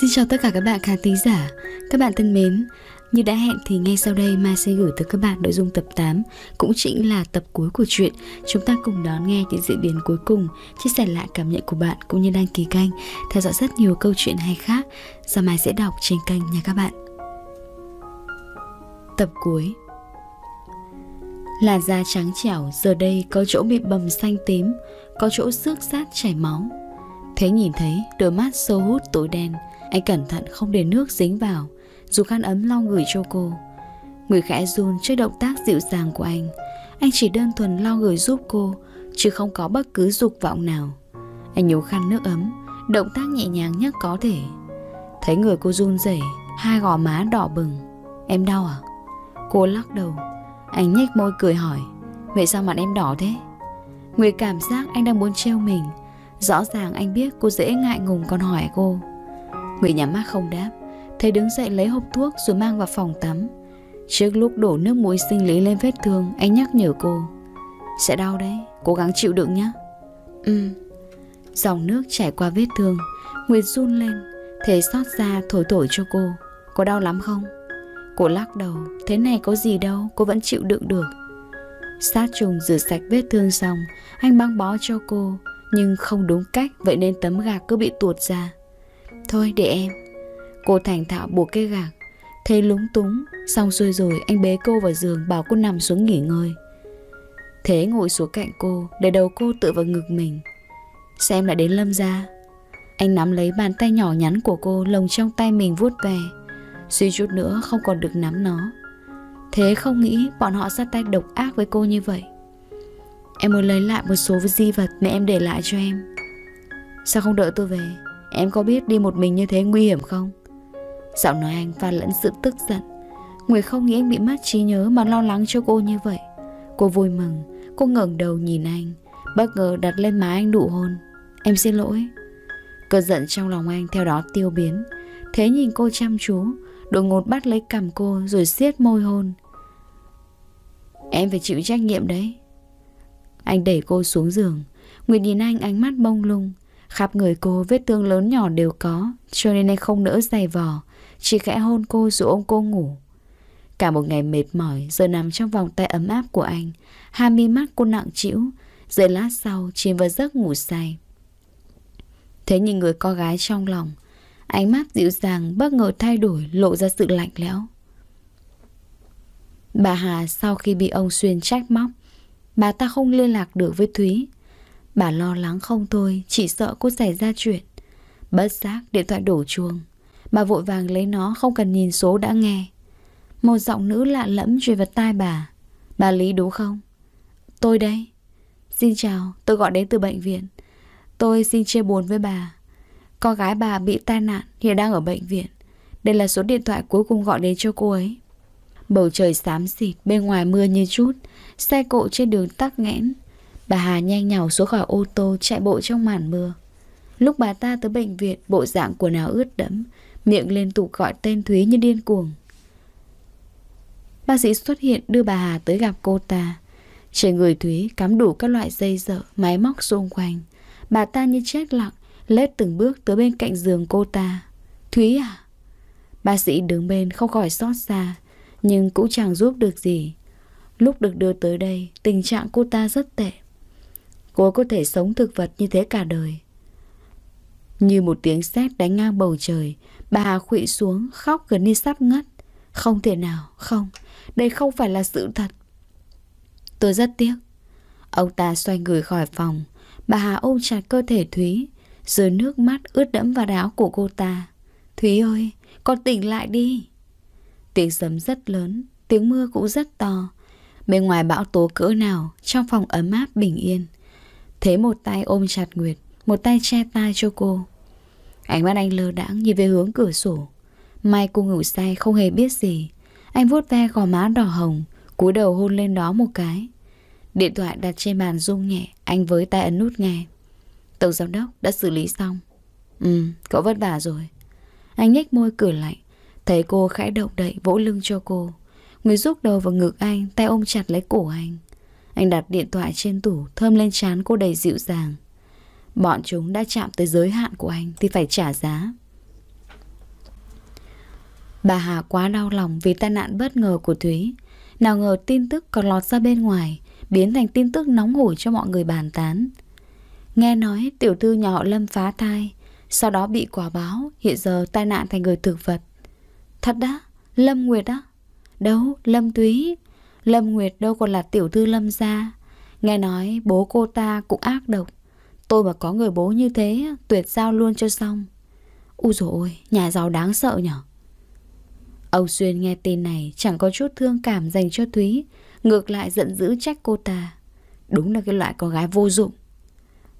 Xin chào tất cả các bạn khán thính giả Các bạn thân mến Như đã hẹn thì ngay sau đây Mai sẽ gửi tới các bạn nội dung tập 8 Cũng chính là tập cuối của chuyện Chúng ta cùng đón nghe những diễn biến cuối cùng Chia sẻ lại cảm nhận của bạn cũng như đăng ký kênh Theo dõi rất nhiều câu chuyện hay khác Do Mai sẽ đọc trên kênh nha các bạn Tập cuối là da trắng trẻo giờ đây có chỗ bị bầm xanh tím Có chỗ xước sát chảy máu Thế nhìn thấy đôi mắt sâu hút tối đen anh cẩn thận không để nước dính vào Dù khăn ấm lau gửi cho cô Người khẽ run trước động tác dịu dàng của anh Anh chỉ đơn thuần lau gửi giúp cô Chứ không có bất cứ dục vọng nào Anh nhổ khăn nước ấm Động tác nhẹ nhàng nhất có thể Thấy người cô run rẩy Hai gò má đỏ bừng Em đau à? Cô lắc đầu Anh nhếch môi cười hỏi Vậy sao mặt em đỏ thế? Người cảm giác anh đang muốn trêu mình Rõ ràng anh biết cô dễ ngại ngùng còn hỏi cô Người nhắm mắt không đáp Thầy đứng dậy lấy hộp thuốc rồi mang vào phòng tắm Trước lúc đổ nước muối sinh lý lên vết thương Anh nhắc nhở cô Sẽ đau đấy, cố gắng chịu đựng nhé Ừ Dòng nước chảy qua vết thương Nguyệt run lên Thế xót ra thổi thổi cho cô Có đau lắm không? Cô lắc đầu Thế này có gì đâu, cô vẫn chịu đựng được Sát trùng rửa sạch vết thương xong Anh băng bó cho cô Nhưng không đúng cách Vậy nên tấm gạc cứ bị tuột ra Thôi để em Cô thành thạo buộc cái gạc Thấy lúng túng Xong xuôi rồi anh bế cô vào giường Bảo cô nằm xuống nghỉ ngơi Thế ngồi xuống cạnh cô Để đầu cô tựa vào ngực mình Xem lại đến Lâm ra Anh nắm lấy bàn tay nhỏ nhắn của cô Lồng trong tay mình vuốt về Suy chút nữa không còn được nắm nó Thế không nghĩ bọn họ ra tay độc ác với cô như vậy Em muốn lấy lại một số di vật mẹ em để lại cho em Sao không đợi tôi về Em có biết đi một mình như thế nguy hiểm không? Giọng nói anh pha lẫn sự tức giận Nguyệt không nghĩ anh bị mất trí nhớ mà lo lắng cho cô như vậy Cô vui mừng Cô ngẩng đầu nhìn anh Bất ngờ đặt lên má anh đụ hôn Em xin lỗi Cơn giận trong lòng anh theo đó tiêu biến Thế nhìn cô chăm chú Đột ngột bắt lấy cầm cô rồi siết môi hôn Em phải chịu trách nhiệm đấy Anh đẩy cô xuống giường Nguyệt nhìn anh ánh mắt bông lung Khắp người cô vết thương lớn nhỏ đều có, cho nên anh không nỡ dày vò, chỉ khẽ hôn cô dụ ôm cô ngủ. Cả một ngày mệt mỏi, giờ nằm trong vòng tay ấm áp của anh, hai mi mắt cô nặng chịu, giây lát sau chìm vào giấc ngủ say. Thế nhìn người con gái trong lòng, ánh mắt dịu dàng bất ngờ thay đổi lộ ra sự lạnh lẽo. Bà Hà sau khi bị ông Xuyên trách móc, bà ta không liên lạc được với Thúy, Bà lo lắng không thôi, chỉ sợ cô xảy ra chuyện. Bất giác, điện thoại đổ chuông. Bà vội vàng lấy nó không cần nhìn số đã nghe. Một giọng nữ lạ lẫm truyền vật tai bà. Bà Lý đúng không? Tôi đây. Xin chào, tôi gọi đến từ bệnh viện. Tôi xin chia buồn với bà. Con gái bà bị tai nạn, hiện đang ở bệnh viện. Đây là số điện thoại cuối cùng gọi đến cho cô ấy. Bầu trời xám xịt, bên ngoài mưa như chút. Xe cộ trên đường tắc nghẽn, Bà Hà nhanh nhào xuống khỏi ô tô chạy bộ trong màn mưa. Lúc bà ta tới bệnh viện, bộ dạng quần áo ướt đẫm, miệng lên tụ gọi tên Thúy như điên cuồng. Bác sĩ xuất hiện đưa bà Hà tới gặp cô ta. Trên người Thúy cắm đủ các loại dây dợ, máy móc xung quanh. Bà ta như chết lặng, lết từng bước tới bên cạnh giường cô ta. Thúy à? Bác sĩ đứng bên không khỏi xót xa, nhưng cũng chẳng giúp được gì. Lúc được đưa tới đây, tình trạng cô ta rất tệ. Cô có thể sống thực vật như thế cả đời Như một tiếng sét đánh ngang bầu trời Bà Hà xuống khóc gần như sắp ngất Không thể nào, không Đây không phải là sự thật Tôi rất tiếc Ông ta xoay người khỏi phòng Bà Hà ôm chặt cơ thể Thúy Rồi nước mắt ướt đẫm vào áo của cô ta Thúy ơi, con tỉnh lại đi Tiếng sấm rất lớn Tiếng mưa cũng rất to Bên ngoài bão tố cỡ nào Trong phòng ấm áp bình yên Thế một tay ôm chặt Nguyệt Một tay che tay cho cô Ánh mắt anh lơ đãng nhìn về hướng cửa sổ Mai cô ngủ say không hề biết gì Anh vuốt ve gò má đỏ hồng cúi đầu hôn lên đó một cái Điện thoại đặt trên bàn rung nhẹ Anh với tay ấn nút nghe Tổng giám đốc đã xử lý xong Ừ, cậu vất vả rồi Anh nhếch môi cửa lạnh Thấy cô khẽ động đậy vỗ lưng cho cô Người rút đầu vào ngực anh Tay ôm chặt lấy cổ anh anh đặt điện thoại trên tủ, thơm lên chán cô đầy dịu dàng. Bọn chúng đã chạm tới giới hạn của anh thì phải trả giá. Bà Hà quá đau lòng vì tai nạn bất ngờ của Thúy. Nào ngờ tin tức còn lọt ra bên ngoài, biến thành tin tức nóng hổi cho mọi người bàn tán. Nghe nói tiểu thư nhỏ Lâm phá thai, sau đó bị quả báo, hiện giờ tai nạn thành người thực vật. Thật đã, Lâm Nguyệt á? Đâu, Lâm Thúy, Lâm Nguyệt đâu còn là tiểu thư Lâm gia Nghe nói bố cô ta cũng ác độc Tôi mà có người bố như thế Tuyệt giao luôn cho xong Úi dồi ôi, nhà giàu đáng sợ nhở Âu Xuyên nghe tin này Chẳng có chút thương cảm dành cho Thúy Ngược lại giận dữ trách cô ta Đúng là cái loại con gái vô dụng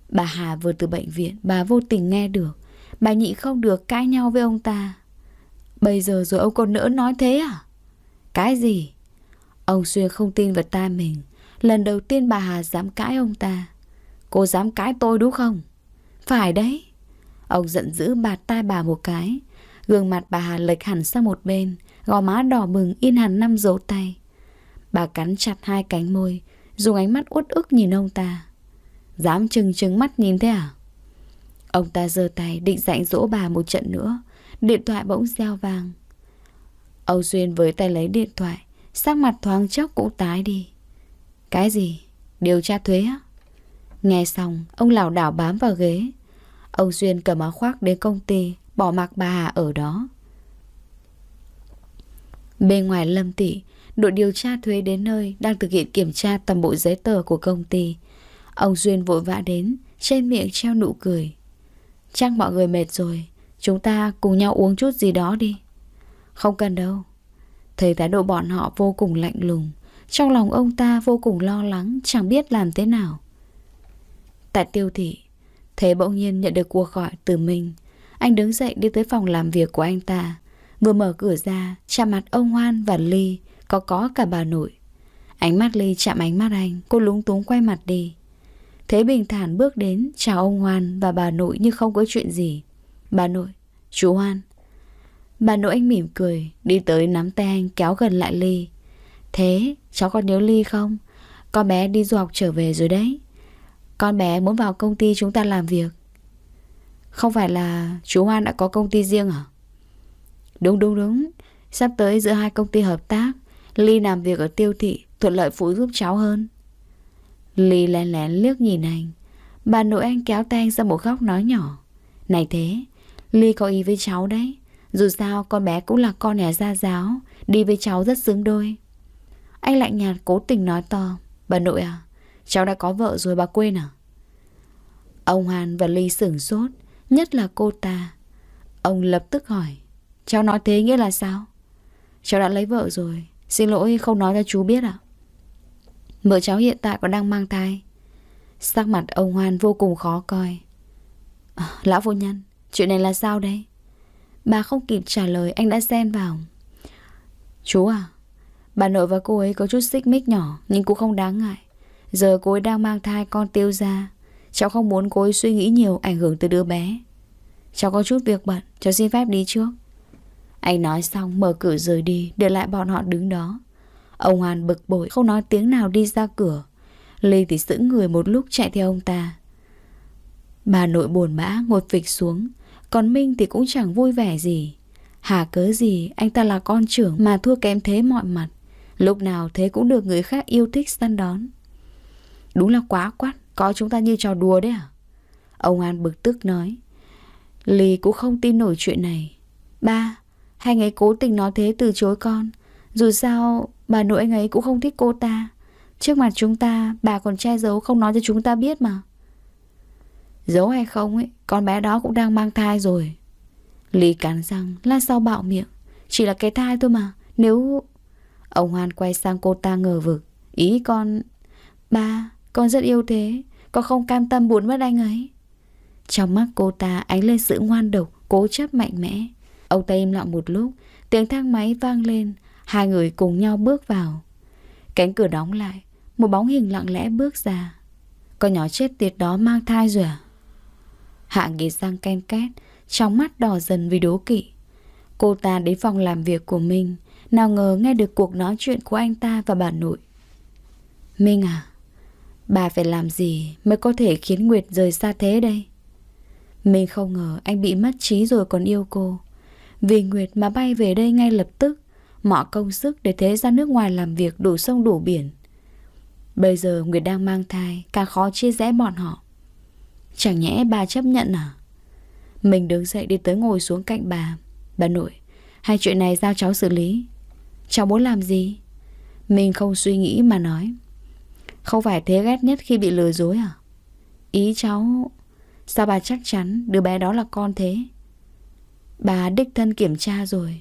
Bà Hà vừa từ bệnh viện Bà vô tình nghe được Bà nhị không được cãi nhau với ông ta Bây giờ rồi ông còn nỡ nói thế à Cái gì Ông Xuyên không tin vào tai mình Lần đầu tiên bà Hà dám cãi ông ta Cô dám cãi tôi đúng không? Phải đấy Ông giận dữ bạt tai bà một cái Gương mặt bà Hà lệch hẳn sang một bên Gò má đỏ bừng in hẳn năm dấu tay Bà cắn chặt hai cánh môi Dùng ánh mắt uất ức nhìn ông ta Dám chừng chừng mắt nhìn thế à? Ông ta giơ tay định dạy dỗ bà một trận nữa Điện thoại bỗng reo vàng Âu Duyên với tay lấy điện thoại Sắc mặt thoáng chốc cũng tái đi Cái gì? Điều tra thuế á? Nghe xong ông lảo đảo bám vào ghế Ông Duyên cầm áo khoác đến công ty Bỏ mặc bà Hà ở đó Bên ngoài lâm tỷ Đội điều tra thuế đến nơi Đang thực hiện kiểm tra toàn bộ giấy tờ của công ty Ông Duyên vội vã đến Trên miệng treo nụ cười Chắc mọi người mệt rồi Chúng ta cùng nhau uống chút gì đó đi Không cần đâu Thấy thái độ bọn họ vô cùng lạnh lùng Trong lòng ông ta vô cùng lo lắng Chẳng biết làm thế nào Tại tiêu thị Thế bỗng nhiên nhận được cuộc gọi từ mình Anh đứng dậy đi tới phòng làm việc của anh ta Vừa mở cửa ra Chạm mặt ông Hoan và Ly Có có cả bà nội Ánh mắt Ly chạm ánh mắt anh Cô lúng túng quay mặt đi Thế bình thản bước đến chào ông Hoan và bà nội như không có chuyện gì Bà nội, chú Hoan Bà nội anh mỉm cười, đi tới nắm tay anh kéo gần lại Ly. Thế, cháu còn nhớ Ly không? Con bé đi du học trở về rồi đấy. Con bé muốn vào công ty chúng ta làm việc. Không phải là chú Hoan đã có công ty riêng à? Đúng đúng đúng, sắp tới giữa hai công ty hợp tác, Ly làm việc ở tiêu thị thuận lợi phụ giúp cháu hơn. Ly lén lén liếc nhìn anh, bà nội anh kéo tay anh ra một góc nói nhỏ. Này thế, Ly có ý với cháu đấy. Dù sao con bé cũng là con nhà gia giáo Đi với cháu rất xứng đôi Anh lạnh nhạt cố tình nói to Bà nội à Cháu đã có vợ rồi bà quên à Ông Hàn và Ly sửng sốt Nhất là cô ta Ông lập tức hỏi Cháu nói thế nghĩa là sao Cháu đã lấy vợ rồi Xin lỗi không nói cho chú biết ạ à? cháu hiện tại còn đang mang thai Sắc mặt ông Hoan vô cùng khó coi à, Lão vô nhân Chuyện này là sao đây Bà không kịp trả lời anh đã xen vào Chú à Bà nội và cô ấy có chút xích mích nhỏ Nhưng cũng không đáng ngại Giờ cô ấy đang mang thai con tiêu ra Cháu không muốn cô ấy suy nghĩ nhiều ảnh hưởng tới đứa bé Cháu có chút việc bận Cháu xin phép đi trước Anh nói xong mở cửa rời đi Để lại bọn họ đứng đó Ông Hoàn bực bội không nói tiếng nào đi ra cửa ly thì sững người một lúc chạy theo ông ta Bà nội buồn bã ngồi phịch xuống còn Minh thì cũng chẳng vui vẻ gì Hà cớ gì anh ta là con trưởng mà thua kém thế mọi mặt Lúc nào thế cũng được người khác yêu thích săn đón Đúng là quá quát Có chúng ta như trò đùa đấy à Ông An bực tức nói Lì cũng không tin nổi chuyện này Ba Hai ngày cố tình nói thế từ chối con Dù sao bà nội anh ấy cũng không thích cô ta Trước mặt chúng ta Bà còn che giấu không nói cho chúng ta biết mà Giấu hay không ấy, con bé đó cũng đang mang thai rồi. Lý cắn răng, la sau bạo miệng. Chỉ là cái thai thôi mà, nếu... Ông Hoan quay sang cô ta ngờ vực. Ý con... Ba, con rất yêu thế, con không cam tâm buồn mất anh ấy. Trong mắt cô ta ánh lên sự ngoan độc, cố chấp mạnh mẽ. Ông ta im lặng một lúc, tiếng thang máy vang lên, hai người cùng nhau bước vào. Cánh cửa đóng lại, một bóng hình lặng lẽ bước ra. Con nhỏ chết tiệt đó mang thai rồi à? Hạ ghế sang ken két, trong mắt đỏ dần vì đố kỵ. Cô ta đến phòng làm việc của mình, nào ngờ nghe được cuộc nói chuyện của anh ta và bà nội. Minh à, bà phải làm gì mới có thể khiến Nguyệt rời xa thế đây? Mình không ngờ anh bị mất trí rồi còn yêu cô. Vì Nguyệt mà bay về đây ngay lập tức, mọ công sức để thế ra nước ngoài làm việc đủ sông đủ biển. Bây giờ Nguyệt đang mang thai, càng khó chia rẽ bọn họ. Chẳng nhẽ bà chấp nhận à? Mình đứng dậy đi tới ngồi xuống cạnh bà. Bà nội, hai chuyện này giao cháu xử lý. Cháu muốn làm gì? Mình không suy nghĩ mà nói. Không phải thế ghét nhất khi bị lừa dối à? Ý cháu... Sao bà chắc chắn đứa bé đó là con thế? Bà đích thân kiểm tra rồi.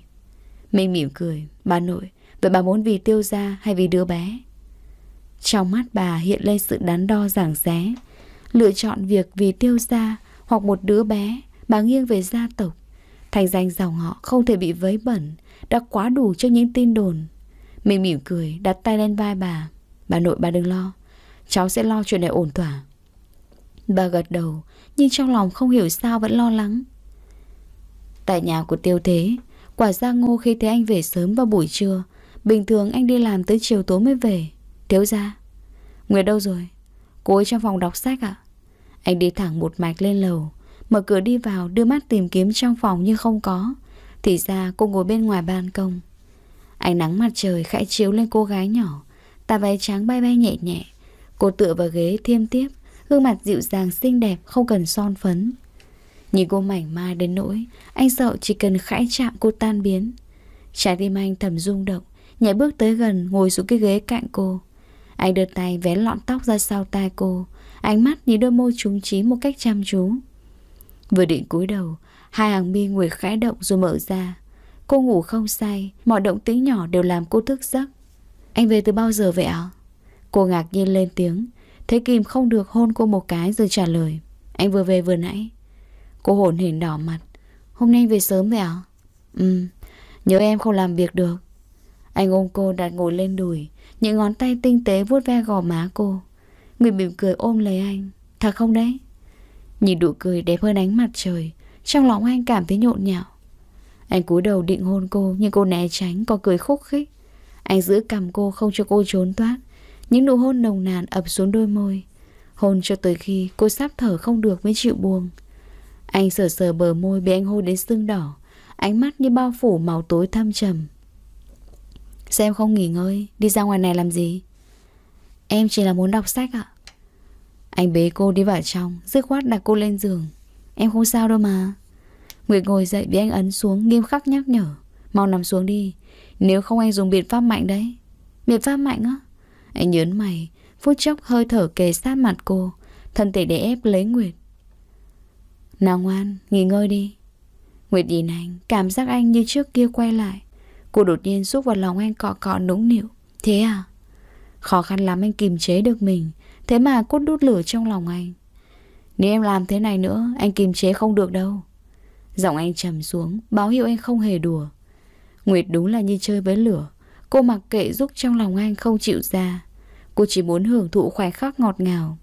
Mình mỉm cười. Bà nội, vậy bà muốn vì tiêu gia hay vì đứa bé? Trong mắt bà hiện lên sự đắn đo giảng xé. Lựa chọn việc vì tiêu gia hoặc một đứa bé, bà nghiêng về gia tộc. Thành danh giàu họ không thể bị vấy bẩn, đã quá đủ cho những tin đồn. Mình mỉm cười, đặt tay lên vai bà. Bà nội bà đừng lo, cháu sẽ lo chuyện này ổn thỏa. Bà gật đầu, nhưng trong lòng không hiểu sao vẫn lo lắng. Tại nhà của tiêu thế, quả ra ngô khi thấy anh về sớm vào buổi trưa. Bình thường anh đi làm tới chiều tối mới về. Thiếu gia Nguyệt đâu rồi? Cô ấy trong phòng đọc sách ạ. À? Anh đi thẳng một mạch lên lầu Mở cửa đi vào đưa mắt tìm kiếm trong phòng nhưng không có Thì ra cô ngồi bên ngoài ban công Ánh nắng mặt trời khẽ chiếu lên cô gái nhỏ Tà váy trắng bay bay nhẹ nhẹ Cô tựa vào ghế thiêm tiếp Gương mặt dịu dàng xinh đẹp không cần son phấn Nhìn cô mảnh mai đến nỗi Anh sợ chỉ cần khẽ chạm cô tan biến Trái tim anh thầm rung động Nhảy bước tới gần ngồi xuống cái ghế cạnh cô Anh đưa tay vén lọn tóc ra sau tai cô Ánh mắt nhìn đôi môi trúng trí một cách chăm chú Vừa định cúi đầu Hai hàng mi nguyệt khẽ động rồi mở ra Cô ngủ không say Mọi động tĩnh nhỏ đều làm cô thức giấc Anh về từ bao giờ vậy ạ? Cô ngạc nhiên lên tiếng thấy Kim không được hôn cô một cái rồi trả lời Anh vừa về vừa nãy Cô hồn hển đỏ mặt Hôm nay anh về sớm vậy ạ? Ừ, nhớ em không làm việc được anh ôm cô đặt ngồi lên đùi Những ngón tay tinh tế vuốt ve gò má cô Người mỉm cười ôm lấy anh Thật không đấy Nhìn nụ cười đẹp hơn ánh mặt trời Trong lòng anh cảm thấy nhộn nhạo Anh cúi đầu định hôn cô Nhưng cô né tránh có cười khúc khích Anh giữ cầm cô không cho cô trốn thoát Những nụ hôn nồng nàn ập xuống đôi môi Hôn cho tới khi cô sắp thở không được mới chịu buông Anh sờ sờ bờ môi bị anh hôn đến sưng đỏ Ánh mắt như bao phủ màu tối thâm trầm Xem không nghỉ ngơi Đi ra ngoài này làm gì Em chỉ là muốn đọc sách ạ Anh bế cô đi vào trong Dứt khoát đặt cô lên giường Em không sao đâu mà Nguyệt ngồi dậy bị anh ấn xuống nghiêm khắc nhắc nhở Mau nằm xuống đi Nếu không anh dùng biện pháp mạnh đấy Biện pháp mạnh á Anh nhớn mày Phút chốc hơi thở kề sát mặt cô Thân thể để ép lấy Nguyệt Nào ngoan, nghỉ ngơi đi Nguyệt nhìn anh Cảm giác anh như trước kia quay lại Cô đột nhiên xúc vào lòng anh cọ cọ nũng nịu Thế à Khó khăn lắm anh kìm chế được mình Thế mà cốt đút lửa trong lòng anh Nếu em làm thế này nữa Anh kìm chế không được đâu Giọng anh trầm xuống Báo hiệu anh không hề đùa Nguyệt đúng là như chơi với lửa Cô mặc kệ giúp trong lòng anh không chịu ra Cô chỉ muốn hưởng thụ khoảnh khắc ngọt ngào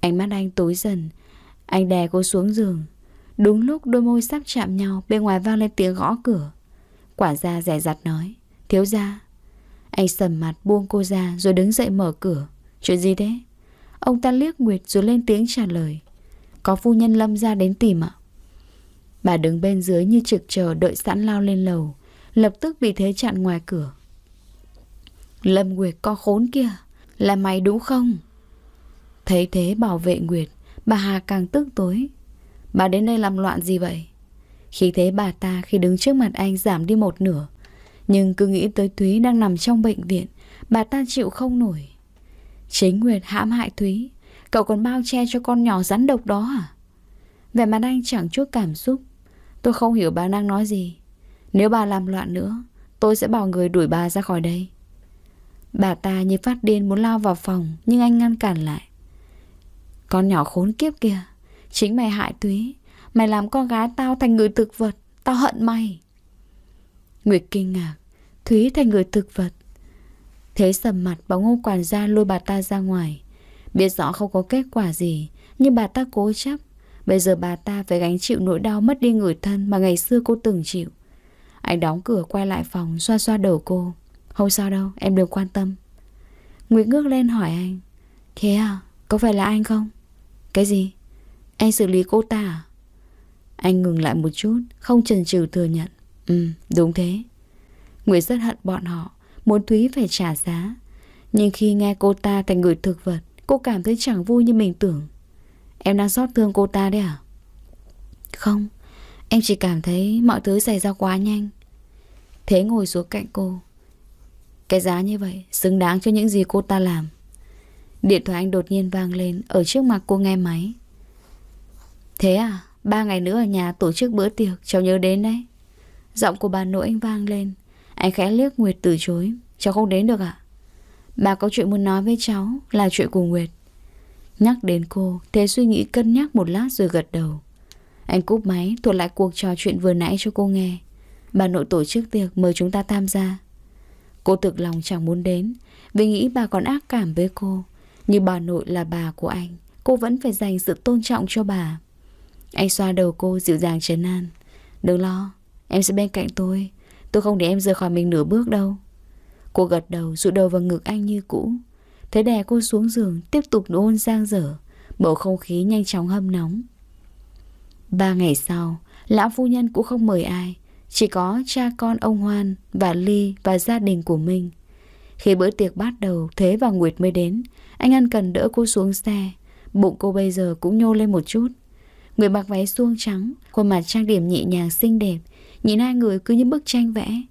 Ánh mắt anh tối dần Anh đè cô xuống giường Đúng lúc đôi môi sắp chạm nhau Bên ngoài vang lên tiếng gõ cửa Quả ra rẻ rặt nói Thiếu ra anh sầm mặt buông cô ra rồi đứng dậy mở cửa. Chuyện gì thế? Ông ta liếc Nguyệt rồi lên tiếng trả lời. Có phu nhân Lâm ra đến tìm ạ. Bà đứng bên dưới như trực chờ đợi sẵn lao lên lầu. Lập tức bị thế chặn ngoài cửa. Lâm Nguyệt con khốn kia. Là mày đúng không? Thấy thế bảo vệ Nguyệt. Bà Hà càng tức tối. Bà đến đây làm loạn gì vậy? Khi thế bà ta khi đứng trước mặt anh giảm đi một nửa nhưng cứ nghĩ tới Thúy đang nằm trong bệnh viện Bà ta chịu không nổi Chính Nguyệt hãm hại Thúy Cậu còn bao che cho con nhỏ rắn độc đó à Vẻ mặt anh chẳng chút cảm xúc Tôi không hiểu bà đang nói gì Nếu bà làm loạn nữa Tôi sẽ bảo người đuổi bà ra khỏi đây Bà ta như phát điên muốn lao vào phòng Nhưng anh ngăn cản lại Con nhỏ khốn kiếp kìa Chính mày hại thúy Mày làm con gái tao thành người thực vật Tao hận mày Nguyệt kinh ngạc, Thúy thành người thực vật. Thế sầm mặt bảo ngô quản gia lôi bà ta ra ngoài. Biết rõ không có kết quả gì, nhưng bà ta cố chấp. Bây giờ bà ta phải gánh chịu nỗi đau mất đi người thân mà ngày xưa cô từng chịu. Anh đóng cửa quay lại phòng xoa xoa đầu cô. Không sao đâu, em đừng quan tâm. Nguyệt ngước lên hỏi anh. Thế à, có phải là anh không? Cái gì? Anh xử lý cô ta à? Anh ngừng lại một chút, không chần chừ thừa nhận. Ừ, đúng thế. Người rất hận bọn họ, muốn Thúy phải trả giá. Nhưng khi nghe cô ta thành người thực vật, cô cảm thấy chẳng vui như mình tưởng. Em đang xót thương cô ta đấy à? Không, em chỉ cảm thấy mọi thứ xảy ra quá nhanh. Thế ngồi xuống cạnh cô. Cái giá như vậy xứng đáng cho những gì cô ta làm. Điện thoại anh đột nhiên vang lên ở trước mặt cô nghe máy. Thế à, ba ngày nữa ở nhà tổ chức bữa tiệc, cháu nhớ đến đấy. Giọng của bà nội anh vang lên Anh khẽ liếc Nguyệt từ chối Cháu không đến được ạ Bà có chuyện muốn nói với cháu là chuyện của Nguyệt Nhắc đến cô Thế suy nghĩ cân nhắc một lát rồi gật đầu Anh cúp máy thuật lại cuộc trò chuyện vừa nãy cho cô nghe Bà nội tổ chức tiệc mời chúng ta tham gia Cô thực lòng chẳng muốn đến Vì nghĩ bà còn ác cảm với cô Nhưng bà nội là bà của anh Cô vẫn phải dành sự tôn trọng cho bà Anh xoa đầu cô dịu dàng trấn an Đừng lo Em sẽ bên cạnh tôi Tôi không để em rời khỏi mình nửa bước đâu Cô gật đầu rụ đầu vào ngực anh như cũ Thế đè cô xuống giường Tiếp tục ôn giang dở Bầu không khí nhanh chóng hâm nóng Ba ngày sau Lão phu nhân cũng không mời ai Chỉ có cha con ông Hoan Và Ly và gia đình của mình Khi bữa tiệc bắt đầu Thế và Nguyệt mới đến Anh ăn cần đỡ cô xuống xe Bụng cô bây giờ cũng nhô lên một chút Người mặc váy suông trắng Khuôn mặt trang điểm nhẹ nhàng xinh đẹp Nhìn hai người cứ như bức tranh vẽ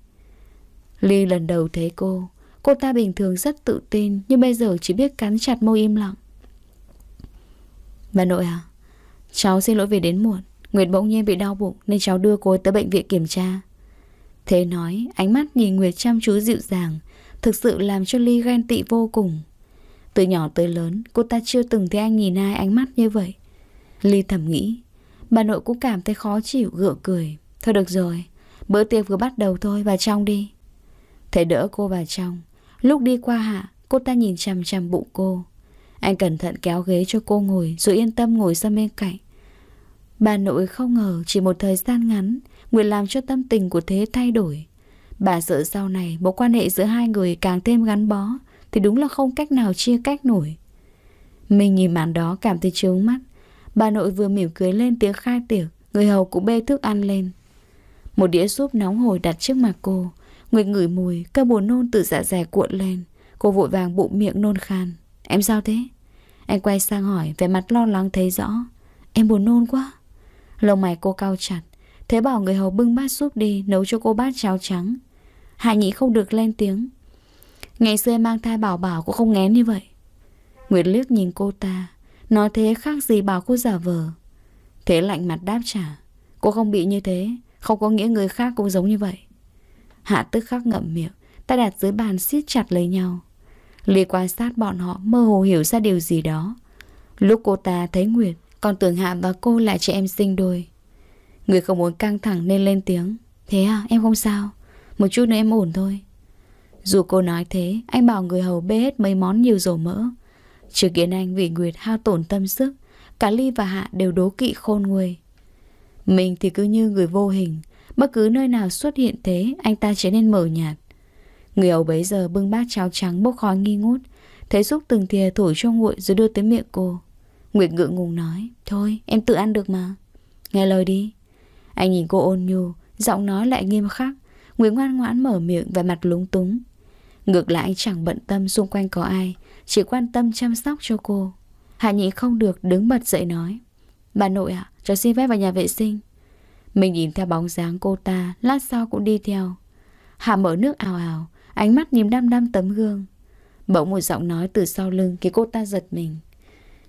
Ly lần đầu thấy cô Cô ta bình thường rất tự tin Nhưng bây giờ chỉ biết cắn chặt môi im lặng Bà nội à Cháu xin lỗi vì đến muộn Nguyệt bỗng nhiên bị đau bụng Nên cháu đưa cô tới bệnh viện kiểm tra Thế nói ánh mắt nhìn Nguyệt chăm chú dịu dàng Thực sự làm cho Ly ghen tị vô cùng Từ nhỏ tới lớn Cô ta chưa từng thấy anh nhìn ai ánh mắt như vậy Ly thầm nghĩ Bà nội cũng cảm thấy khó chịu gượng cười Thôi được rồi, bữa tiệc vừa bắt đầu thôi, vào trong đi. Thầy đỡ cô vào trong. Lúc đi qua hạ, cô ta nhìn chằm chằm bụng cô. Anh cẩn thận kéo ghế cho cô ngồi rồi yên tâm ngồi sang bên cạnh. Bà nội không ngờ chỉ một thời gian ngắn nguyện làm cho tâm tình của Thế thay đổi. Bà sợ sau này mối quan hệ giữa hai người càng thêm gắn bó thì đúng là không cách nào chia cách nổi. Mình nhìn màn đó cảm thấy trướng mắt. Bà nội vừa mỉm cười lên tiếng khai tiệc, người hầu cũng bê thức ăn lên. Một đĩa súp nóng hổi đặt trước mặt cô Nguyệt ngửi mùi, các buồn nôn từ dạ dày cuộn lên Cô vội vàng bụng miệng nôn khan Em sao thế? Anh quay sang hỏi, vẻ mặt lo lắng thấy rõ Em buồn nôn quá Lông mày cô cao chặt Thế bảo người hầu bưng bát súp đi Nấu cho cô bát cháo trắng Hạ nhị không được lên tiếng Ngày xưa em mang thai bảo bảo cũng không ngén như vậy Nguyệt liếc nhìn cô ta Nói thế khác gì bảo cô giả vờ Thế lạnh mặt đáp trả Cô không bị như thế không có nghĩa người khác cũng giống như vậy Hạ tức khắc ngậm miệng Tay đặt dưới bàn siết chặt lấy nhau Lì quan sát bọn họ mơ hồ hiểu ra điều gì đó Lúc cô ta thấy Nguyệt Còn tưởng Hạ và cô là trẻ em sinh đôi Người không muốn căng thẳng nên lên tiếng Thế à em không sao Một chút nữa em ổn thôi Dù cô nói thế Anh bảo người hầu bê hết mấy món nhiều dầu mỡ Trừ kiến anh vì Nguyệt hao tổn tâm sức Cả Ly và Hạ đều đố kỵ khôn nguôi mình thì cứ như người vô hình Bất cứ nơi nào xuất hiện thế Anh ta trở nên mờ nhạt Người ấu bấy giờ bưng bát cháo trắng bốc khói nghi ngút Thấy xúc từng thìa thổi cho nguội Rồi đưa tới miệng cô Nguyệt ngượng ngùng nói Thôi em tự ăn được mà Nghe lời đi Anh nhìn cô ôn nhu Giọng nói lại nghiêm khắc Nguyệt ngoan ngoãn mở miệng và mặt lúng túng Ngược lại anh chẳng bận tâm xung quanh có ai Chỉ quan tâm chăm sóc cho cô Hạ nhị không được đứng bật dậy nói Bà nội ạ, cháu xin phép vào nhà vệ sinh. Mình nhìn theo bóng dáng cô ta, lát sau cũng đi theo. Hạ mở nước ào ào, ánh mắt nhìn đăm đăm tấm gương. Bỗng một giọng nói từ sau lưng khiến cô ta giật mình.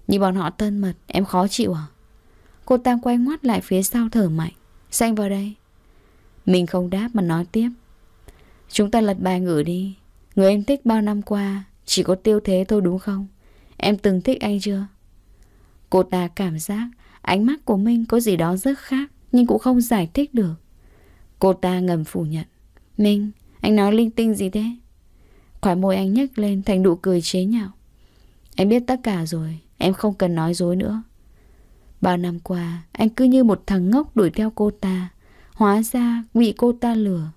Nhìn bọn họ thân mật, em khó chịu à? Cô ta quay ngoắt lại phía sau thở mạnh. Xanh vào đây. Mình không đáp mà nói tiếp. Chúng ta lật bài ngửa đi. Người em thích bao năm qua, chỉ có tiêu thế thôi đúng không? Em từng thích anh chưa? Cô ta cảm giác Ánh mắt của Minh có gì đó rất khác Nhưng cũng không giải thích được Cô ta ngầm phủ nhận Minh, anh nói linh tinh gì thế? Khói môi anh nhếch lên thành nụ cười chế nhạo Em biết tất cả rồi Em không cần nói dối nữa Bao năm qua Anh cứ như một thằng ngốc đuổi theo cô ta Hóa ra bị cô ta lừa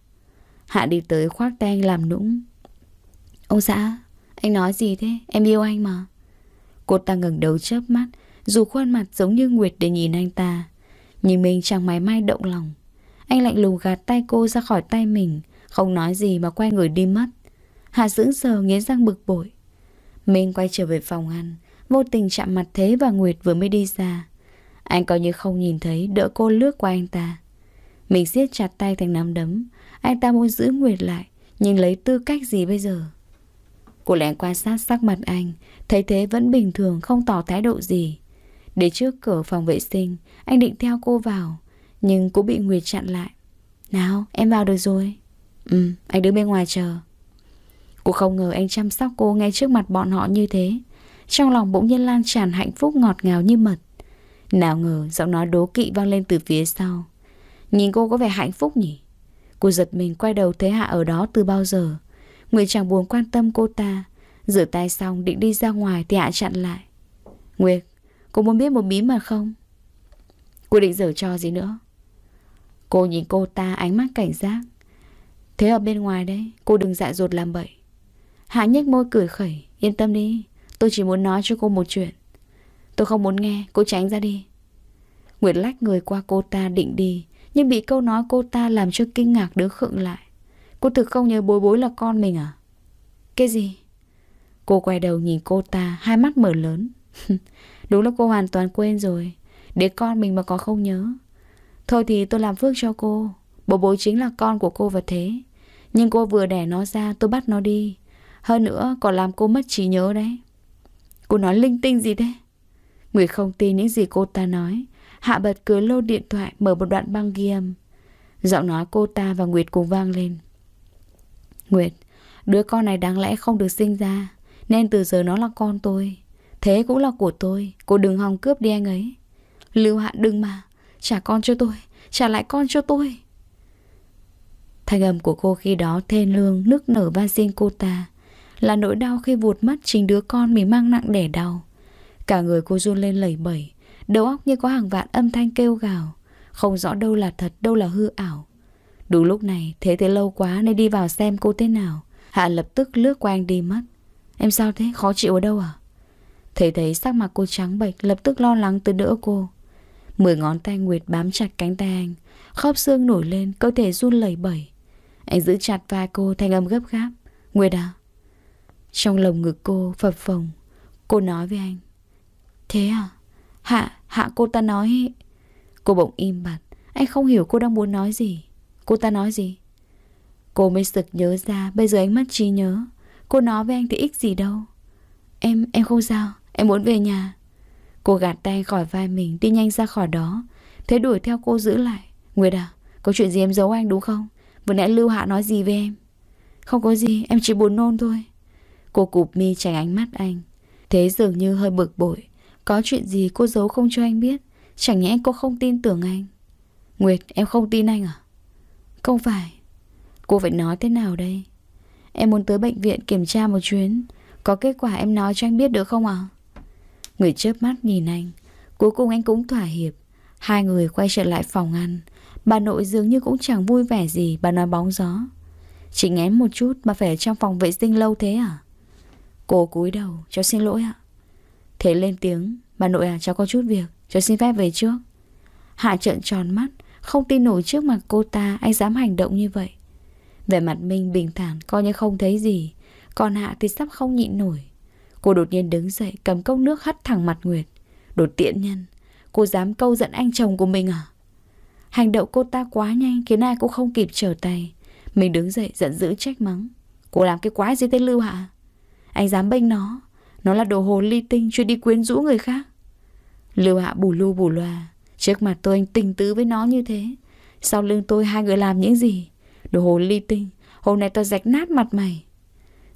Hạ đi tới khoác tay anh làm nũng Ông xã Anh nói gì thế Em yêu anh mà Cô ta ngừng đầu chớp mắt dù khuôn mặt giống như Nguyệt để nhìn anh ta Nhưng mình chẳng máy may động lòng Anh lạnh lùng gạt tay cô ra khỏi tay mình Không nói gì mà quay người đi mất Hạ dưỡng sờ nghiến răng bực bội Minh quay trở về phòng ăn Vô tình chạm mặt Thế và Nguyệt vừa mới đi ra Anh coi như không nhìn thấy Đỡ cô lướt qua anh ta Mình siết chặt tay thành nắm đấm Anh ta muốn giữ Nguyệt lại Nhưng lấy tư cách gì bây giờ Cô lén quan sát sắc mặt anh Thấy Thế vẫn bình thường không tỏ thái độ gì để trước cửa phòng vệ sinh Anh định theo cô vào Nhưng cũng bị Nguyệt chặn lại Nào em vào được rồi Ừ anh đứng bên ngoài chờ Cô không ngờ anh chăm sóc cô ngay trước mặt bọn họ như thế Trong lòng bỗng nhiên lan tràn hạnh phúc ngọt ngào như mật Nào ngờ giọng nói đố kỵ vang lên từ phía sau Nhìn cô có vẻ hạnh phúc nhỉ Cô giật mình quay đầu thấy Hạ ở đó từ bao giờ Nguyệt chẳng buồn quan tâm cô ta Rửa tay xong định đi ra ngoài thì Hạ chặn lại Nguyệt Cô muốn biết một bí mật không Cô định dở cho gì nữa Cô nhìn cô ta ánh mắt cảnh giác Thế ở bên ngoài đấy Cô đừng dại dột làm bậy Hạ nhếch môi cười khẩy Yên tâm đi Tôi chỉ muốn nói cho cô một chuyện Tôi không muốn nghe Cô tránh ra đi Nguyệt lách người qua cô ta định đi Nhưng bị câu nói cô ta làm cho kinh ngạc đứng khựng lại Cô thực không nhớ bối bối là con mình à Cái gì Cô quay đầu nhìn cô ta Hai mắt mở lớn Đúng là cô hoàn toàn quên rồi Để con mình mà có không nhớ Thôi thì tôi làm phước cho cô Bố bố chính là con của cô và thế Nhưng cô vừa đẻ nó ra tôi bắt nó đi Hơn nữa còn làm cô mất trí nhớ đấy Cô nói linh tinh gì thế Nguyệt không tin những gì cô ta nói Hạ bật cưới lô điện thoại mở một đoạn băng ghi âm Giọng nói cô ta và Nguyệt cùng vang lên Nguyệt Đứa con này đáng lẽ không được sinh ra Nên từ giờ nó là con tôi Thế cũng là của tôi Cô đừng hòng cướp đi anh ấy Lưu Hạn đừng mà Trả con cho tôi Trả lại con cho tôi Thanh âm của cô khi đó thên lương Nước nở van xin cô ta Là nỗi đau khi vụt mất chính đứa con Mình mang nặng đẻ đau Cả người cô run lên lẩy bẩy Đầu óc như có hàng vạn âm thanh kêu gào Không rõ đâu là thật đâu là hư ảo Đúng lúc này Thế thế lâu quá nên đi vào xem cô thế nào Hạ lập tức lướt qua anh đi mất Em sao thế khó chịu ở đâu à Thấy thấy sắc mặt cô trắng bệch lập tức lo lắng từ đỡ cô. Mười ngón tay Nguyệt bám chặt cánh tay anh, khớp xương nổi lên, cơ thể run lẩy bẩy. Anh giữ chặt vai cô thanh âm gấp gáp. Nguyệt à? Trong lồng ngực cô phập phồng, cô nói với anh. Thế à? Hạ, hạ cô ta nói... Cô bỗng im bặt, anh không hiểu cô đang muốn nói gì. Cô ta nói gì? Cô mới sực nhớ ra, bây giờ anh mất trí nhớ. Cô nói với anh thì ích gì đâu. Em, em không sao. Em muốn về nhà Cô gạt tay khỏi vai mình đi nhanh ra khỏi đó Thế đuổi theo cô giữ lại Nguyệt à có chuyện gì em giấu anh đúng không Vừa nãy Lưu Hạ nói gì với em Không có gì em chỉ buồn nôn thôi Cô cụp mi tránh ánh mắt anh Thế dường như hơi bực bội Có chuyện gì cô giấu không cho anh biết Chẳng nhẽ cô không tin tưởng anh Nguyệt em không tin anh à Không phải Cô phải nói thế nào đây Em muốn tới bệnh viện kiểm tra một chuyến Có kết quả em nói cho anh biết được không ạ à? Người chớp mắt nhìn anh Cuối cùng anh cũng thỏa hiệp Hai người quay trở lại phòng ăn Bà nội dường như cũng chẳng vui vẻ gì Bà nói bóng gió Chỉ ngén một chút mà phải ở trong phòng vệ sinh lâu thế à Cô cúi đầu Cháu xin lỗi ạ Thế lên tiếng Bà nội à cháu có chút việc Cháu xin phép về trước Hạ trợn tròn mắt Không tin nổi trước mặt cô ta Anh dám hành động như vậy Về mặt Minh bình thản Coi như không thấy gì Còn Hạ thì sắp không nhịn nổi Cô đột nhiên đứng dậy cầm cốc nước hắt thẳng mặt Nguyệt. Đột tiện nhân, cô dám câu giận anh chồng của mình à? Hành động cô ta quá nhanh khiến ai cũng không kịp trở tay. Mình đứng dậy giận dữ trách mắng. Cô làm cái quái gì tên Lưu hả? Anh dám bênh nó. Nó là đồ hồ ly tinh chuyên đi quyến rũ người khác. Lưu hạ bù lu bù loa. Trước mặt tôi anh tình tứ với nó như thế. Sau lưng tôi hai người làm những gì? Đồ hồ ly tinh. Hôm nay tao rạch nát mặt mày.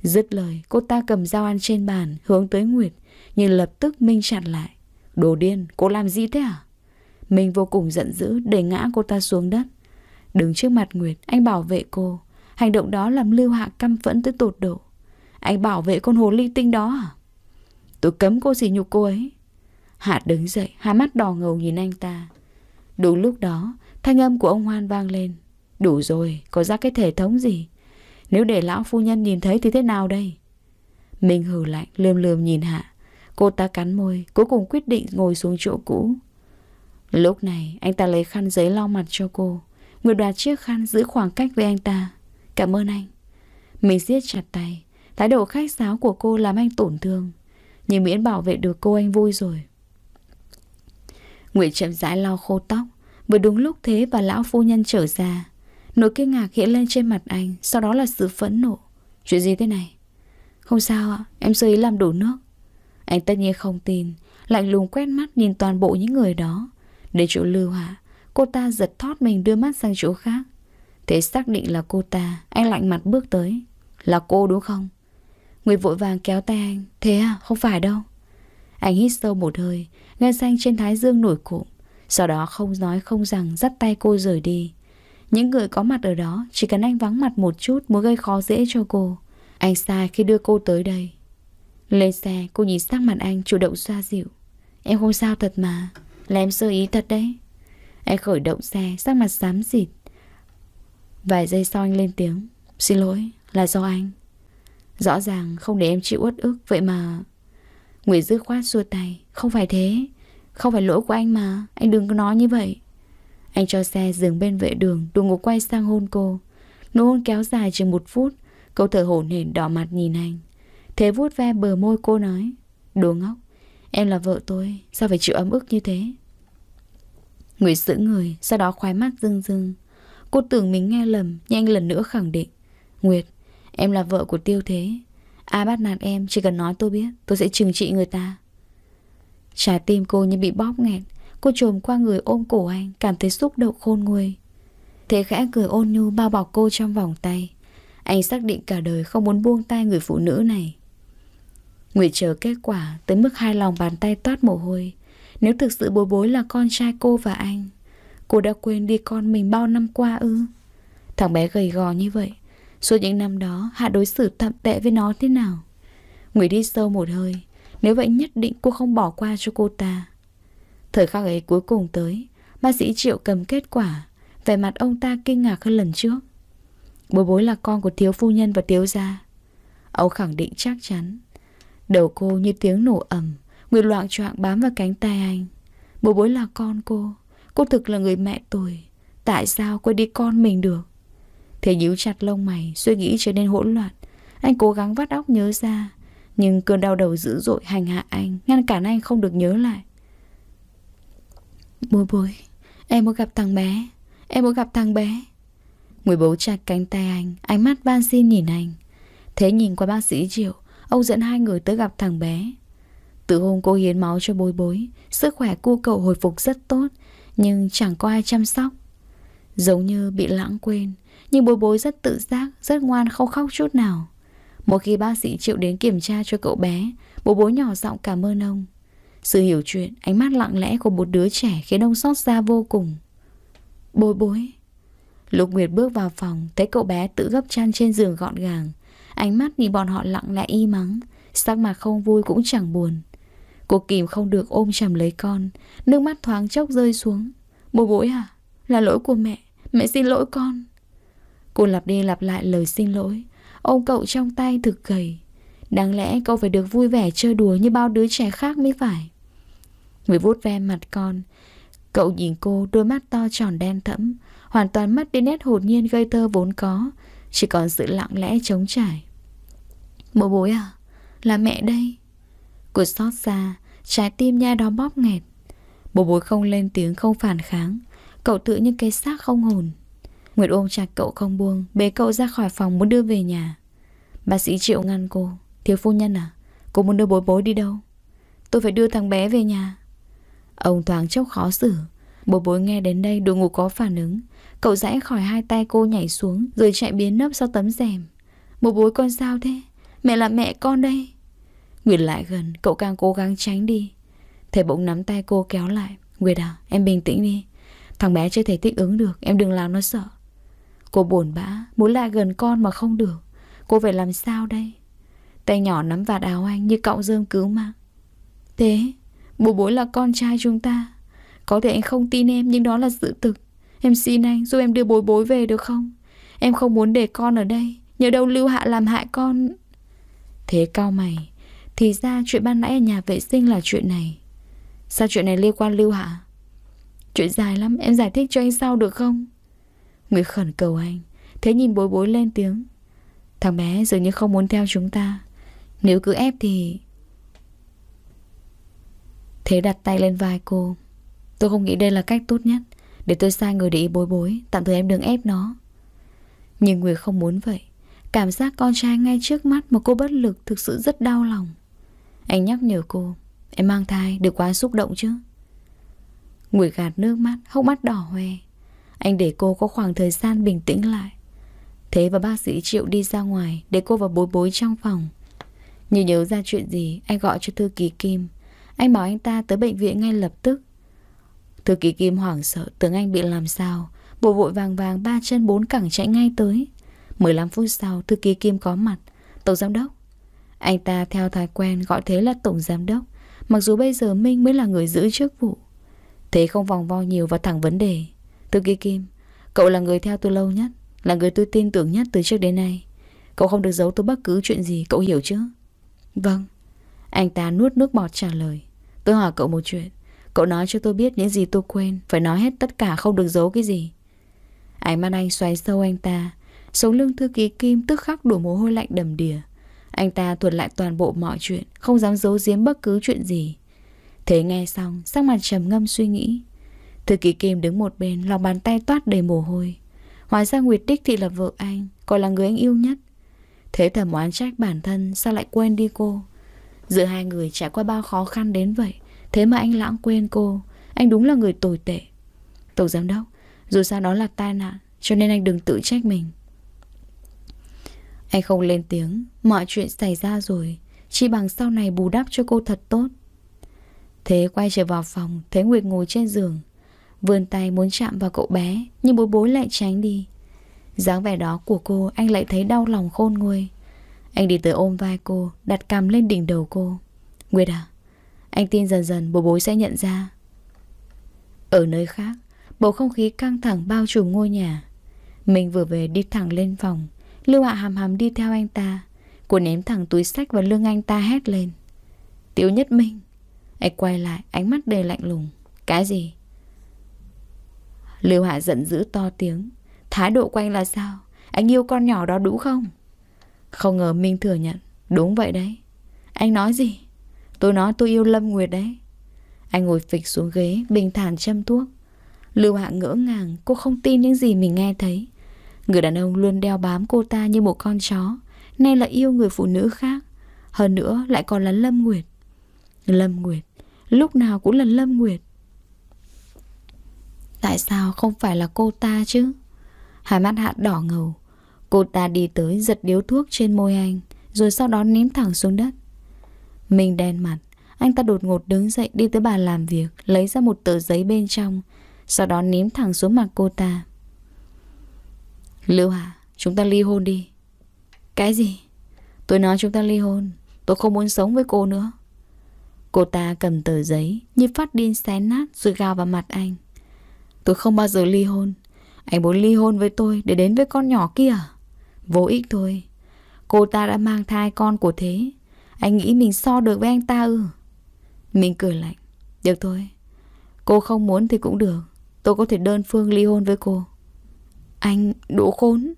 Dứt lời, cô ta cầm dao ăn trên bàn, hướng tới Nguyệt, nhưng lập tức Minh chặn lại. Đồ điên, cô làm gì thế à? Minh vô cùng giận dữ để ngã cô ta xuống đất. Đứng trước mặt Nguyệt, anh bảo vệ cô. Hành động đó làm Lưu Hạ căm phẫn tới tột độ. Anh bảo vệ con hồ ly tinh đó à? Tôi cấm cô xỉ nhục cô ấy. Hạ đứng dậy, hai mắt đỏ ngầu nhìn anh ta. Đúng lúc đó, thanh âm của ông Hoan vang lên. Đủ rồi, có ra cái thể thống gì? Nếu để lão phu nhân nhìn thấy thì thế nào đây? Mình hử lạnh, lườm lườm nhìn Hạ. Cô ta cắn môi, cuối cùng quyết định ngồi xuống chỗ cũ. Lúc này, anh ta lấy khăn giấy lau mặt cho cô. Nguyệt đoạt chiếc khăn giữ khoảng cách với anh ta. Cảm ơn anh. Mình siết chặt tay. Thái độ khách sáo của cô làm anh tổn thương. Nhưng miễn bảo vệ được cô anh vui rồi. Nguyệt chậm rãi lau khô tóc. Vừa đúng lúc thế và lão phu nhân trở ra. Nỗi kinh ngạc hiện lên trên mặt anh Sau đó là sự phẫn nộ Chuyện gì thế này Không sao ạ, em sơ ý làm đổ nước Anh tất nhiên không tin Lạnh lùng quét mắt nhìn toàn bộ những người đó Đến chỗ lưu hạ Cô ta giật thót mình đưa mắt sang chỗ khác Thế xác định là cô ta Anh lạnh mặt bước tới Là cô đúng không Người vội vàng kéo tay anh Thế à không phải đâu Anh hít sâu một hơi Gân xanh trên thái dương nổi cụm Sau đó không nói không rằng dắt tay cô rời đi những người có mặt ở đó Chỉ cần anh vắng mặt một chút Muốn gây khó dễ cho cô Anh sai khi đưa cô tới đây Lên xe cô nhìn sắc mặt anh chủ động xoa dịu Em không sao thật mà Là em sơ ý thật đấy Anh khởi động xe sắc mặt xám xịt Vài giây sau anh lên tiếng Xin lỗi là do anh Rõ ràng không để em chịu uất ức Vậy mà Nguyễn dứt khoát xua tay Không phải thế Không phải lỗi của anh mà Anh đừng có nói như vậy anh cho xe dừng bên vệ đường Đùng ngủ quay sang hôn cô Nụ hôn kéo dài chừng một phút Cô thở hổn hển đỏ mặt nhìn anh Thế vuốt ve bờ môi cô nói Đồ ngốc Em là vợ tôi Sao phải chịu ấm ức như thế Người giữ người Sau đó khoái mắt rưng rưng Cô tưởng mình nghe lầm Nhưng anh lần nữa khẳng định Nguyệt Em là vợ của tiêu thế Ai bắt nạt em Chỉ cần nói tôi biết Tôi sẽ trừng trị người ta Trái tim cô như bị bóp nghẹt Cô trồm qua người ôm cổ anh Cảm thấy xúc động khôn nguôi Thế khẽ cười ôn nhu bao bọc cô trong vòng tay Anh xác định cả đời không muốn buông tay người phụ nữ này Nguyệt chờ kết quả Tới mức hai lòng bàn tay toát mồ hôi Nếu thực sự bối bối là con trai cô và anh Cô đã quên đi con mình bao năm qua ư Thằng bé gầy gò như vậy Suốt những năm đó Hạ đối xử thậm tệ với nó thế nào Nguyệt đi sâu một hơi Nếu vậy nhất định cô không bỏ qua cho cô ta Thời khắc ấy cuối cùng tới Bác sĩ Triệu cầm kết quả Vẻ mặt ông ta kinh ngạc hơn lần trước Bố bối là con của thiếu phu nhân và thiếu gia Ông khẳng định chắc chắn Đầu cô như tiếng nổ ẩm Nguyệt loạn choạng bám vào cánh tay anh Bố bối là con cô Cô thực là người mẹ tôi Tại sao quên đi con mình được Thế nhíu chặt lông mày Suy nghĩ trở nên hỗn loạn Anh cố gắng vắt óc nhớ ra Nhưng cơn đau đầu dữ dội hành hạ anh Ngăn cản anh không được nhớ lại bối bối Em muốn gặp thằng bé Em muốn gặp thằng bé Người bố chặt cánh tay anh Ánh mắt van xin nhìn anh Thế nhìn qua bác sĩ Triệu Ông dẫn hai người tới gặp thằng bé Từ hôm cô hiến máu cho bối bối Sức khỏe cô cậu hồi phục rất tốt Nhưng chẳng có ai chăm sóc Giống như bị lãng quên Nhưng bối bối rất tự giác Rất ngoan không khóc chút nào Một khi bác sĩ Triệu đến kiểm tra cho cậu bé Bố bố nhỏ giọng cảm ơn ông sự hiểu chuyện, ánh mắt lặng lẽ của một đứa trẻ khiến ông xót xa vô cùng. Bối bối. Lục Nguyệt bước vào phòng, thấy cậu bé tự gấp chăn trên giường gọn gàng. Ánh mắt nhìn bọn họ lặng lẽ y mắng, sắc mà không vui cũng chẳng buồn. Cô kìm không được ôm chầm lấy con, nước mắt thoáng chốc rơi xuống. Bối bối à, là lỗi của mẹ, mẹ xin lỗi con. Cô lặp đi lặp lại lời xin lỗi, ôm cậu trong tay thực gầy. Đáng lẽ cậu phải được vui vẻ chơi đùa như bao đứa trẻ khác mới phải. Người vuốt ve mặt con Cậu nhìn cô đôi mắt to tròn đen thẫm Hoàn toàn mất đi nét hồn nhiên gây thơ vốn có Chỉ còn sự lặng lẽ trống trải Bố bối à Là mẹ đây Cụt xót xa Trái tim nha đó bóp nghẹt Bố bối không lên tiếng không phản kháng Cậu tự như cây xác không hồn Nguyệt ôm chặt cậu không buông Bế cậu ra khỏi phòng muốn đưa về nhà Bác sĩ Triệu ngăn cô Thiếu phu nhân à Cô muốn đưa bố bối đi đâu Tôi phải đưa thằng bé về nhà Ông thoáng trông khó xử Bố bối nghe đến đây đồ ngủ có phản ứng Cậu rẽ khỏi hai tay cô nhảy xuống Rồi chạy biến nấp sau tấm rèm Bố bối con sao thế Mẹ là mẹ con đây Nguyệt lại gần cậu càng cố gắng tránh đi Thầy bỗng nắm tay cô kéo lại Nguyệt à em bình tĩnh đi Thằng bé chưa thể thích ứng được Em đừng làm nó sợ Cô buồn bã Muốn lại gần con mà không được Cô phải làm sao đây Tay nhỏ nắm vạt áo anh như cọng rơm cứu mạng Thế Bố bối là con trai chúng ta Có thể anh không tin em nhưng đó là sự thực Em xin anh giúp em đưa bối bối về được không Em không muốn để con ở đây nhờ đâu lưu hạ làm hại con Thế cao mày Thì ra chuyện ban nãy ở nhà vệ sinh là chuyện này Sao chuyện này liên quan lưu hạ Chuyện dài lắm Em giải thích cho anh sau được không Nguyệt khẩn cầu anh Thế nhìn bối bối lên tiếng Thằng bé dường như không muốn theo chúng ta Nếu cứ ép thì Thế đặt tay lên vai cô Tôi không nghĩ đây là cách tốt nhất Để tôi sai người để ý bối bối Tạm thời em đừng ép nó Nhưng người không muốn vậy Cảm giác con trai ngay trước mắt mà cô bất lực Thực sự rất đau lòng Anh nhắc nhở cô Em mang thai đừng quá xúc động chứ Nguyệt gạt nước mắt Hốc mắt đỏ hoe Anh để cô có khoảng thời gian bình tĩnh lại Thế và bác sĩ Triệu đi ra ngoài Để cô và bối bối trong phòng Như nhớ ra chuyện gì Anh gọi cho thư ký Kim anh bảo anh ta tới bệnh viện ngay lập tức Thư ký Kim hoảng sợ Tưởng anh bị làm sao Bộ vội vàng vàng ba chân bốn cẳng chạy ngay tới 15 phút sau thư ký Kim có mặt Tổng giám đốc Anh ta theo thói quen gọi thế là tổng giám đốc Mặc dù bây giờ Minh mới là người giữ chức vụ Thế không vòng vo nhiều và thẳng vấn đề Thư ký Kim Cậu là người theo tôi lâu nhất Là người tôi tin tưởng nhất từ trước đến nay Cậu không được giấu tôi bất cứ chuyện gì Cậu hiểu chứ Vâng anh ta nuốt nước bọt trả lời Tôi hỏi cậu một chuyện Cậu nói cho tôi biết những gì tôi quên Phải nói hết tất cả không được giấu cái gì Ánh mắt anh xoay sâu anh ta Sống lưng thư ký Kim tức khắc đổ mồ hôi lạnh đầm đìa Anh ta thuật lại toàn bộ mọi chuyện Không dám giấu giếm bất cứ chuyện gì Thế nghe xong Sắc mặt trầm ngâm suy nghĩ Thư ký Kim đứng một bên Lòng bàn tay toát đầy mồ hôi Hóa ra Nguyệt Đích thì là vợ anh Còn là người anh yêu nhất Thế thầm oán trách bản thân Sao lại quên đi cô Giữa hai người trải qua bao khó khăn đến vậy Thế mà anh lãng quên cô Anh đúng là người tồi tệ Tổng giám đốc Dù sao đó là tai nạn Cho nên anh đừng tự trách mình Anh không lên tiếng Mọi chuyện xảy ra rồi Chỉ bằng sau này bù đắp cho cô thật tốt Thế quay trở vào phòng Thế Nguyệt ngồi trên giường Vươn tay muốn chạm vào cậu bé Nhưng bố bố lại tránh đi dáng vẻ đó của cô anh lại thấy đau lòng khôn nguôi anh đi tới ôm vai cô Đặt cằm lên đỉnh đầu cô Nguyệt à Anh tin dần dần bố bối sẽ nhận ra Ở nơi khác Bầu không khí căng thẳng bao trùm ngôi nhà Mình vừa về đi thẳng lên phòng Lưu Hạ hàm hàm đi theo anh ta Cô ném thẳng túi sách vào lưng anh ta hét lên Tiếu nhất minh Anh quay lại ánh mắt đầy lạnh lùng Cái gì Lưu Hạ giận dữ to tiếng Thái độ quanh là sao Anh yêu con nhỏ đó đủ không không ngờ Minh thừa nhận Đúng vậy đấy Anh nói gì Tôi nói tôi yêu Lâm Nguyệt đấy Anh ngồi phịch xuống ghế Bình thản châm thuốc Lưu Hạ ngỡ ngàng Cô không tin những gì mình nghe thấy Người đàn ông luôn đeo bám cô ta như một con chó Nay lại yêu người phụ nữ khác Hơn nữa lại còn là Lâm Nguyệt Lâm Nguyệt Lúc nào cũng là Lâm Nguyệt Tại sao không phải là cô ta chứ Hai mắt hạ đỏ ngầu Cô ta đi tới giật điếu thuốc trên môi anh Rồi sau đó ném thẳng xuống đất Mình đen mặt Anh ta đột ngột đứng dậy đi tới bàn làm việc Lấy ra một tờ giấy bên trong Sau đó ném thẳng xuống mặt cô ta Lưu Hà Chúng ta ly hôn đi Cái gì Tôi nói chúng ta ly hôn Tôi không muốn sống với cô nữa Cô ta cầm tờ giấy Như phát điên xé nát rồi gào vào mặt anh Tôi không bao giờ ly hôn Anh muốn ly hôn với tôi để đến với con nhỏ kia à? Vô ích thôi Cô ta đã mang thai con của thế Anh nghĩ mình so được với anh ta ư Mình cười lạnh Được thôi Cô không muốn thì cũng được Tôi có thể đơn phương ly hôn với cô Anh đỗ khốn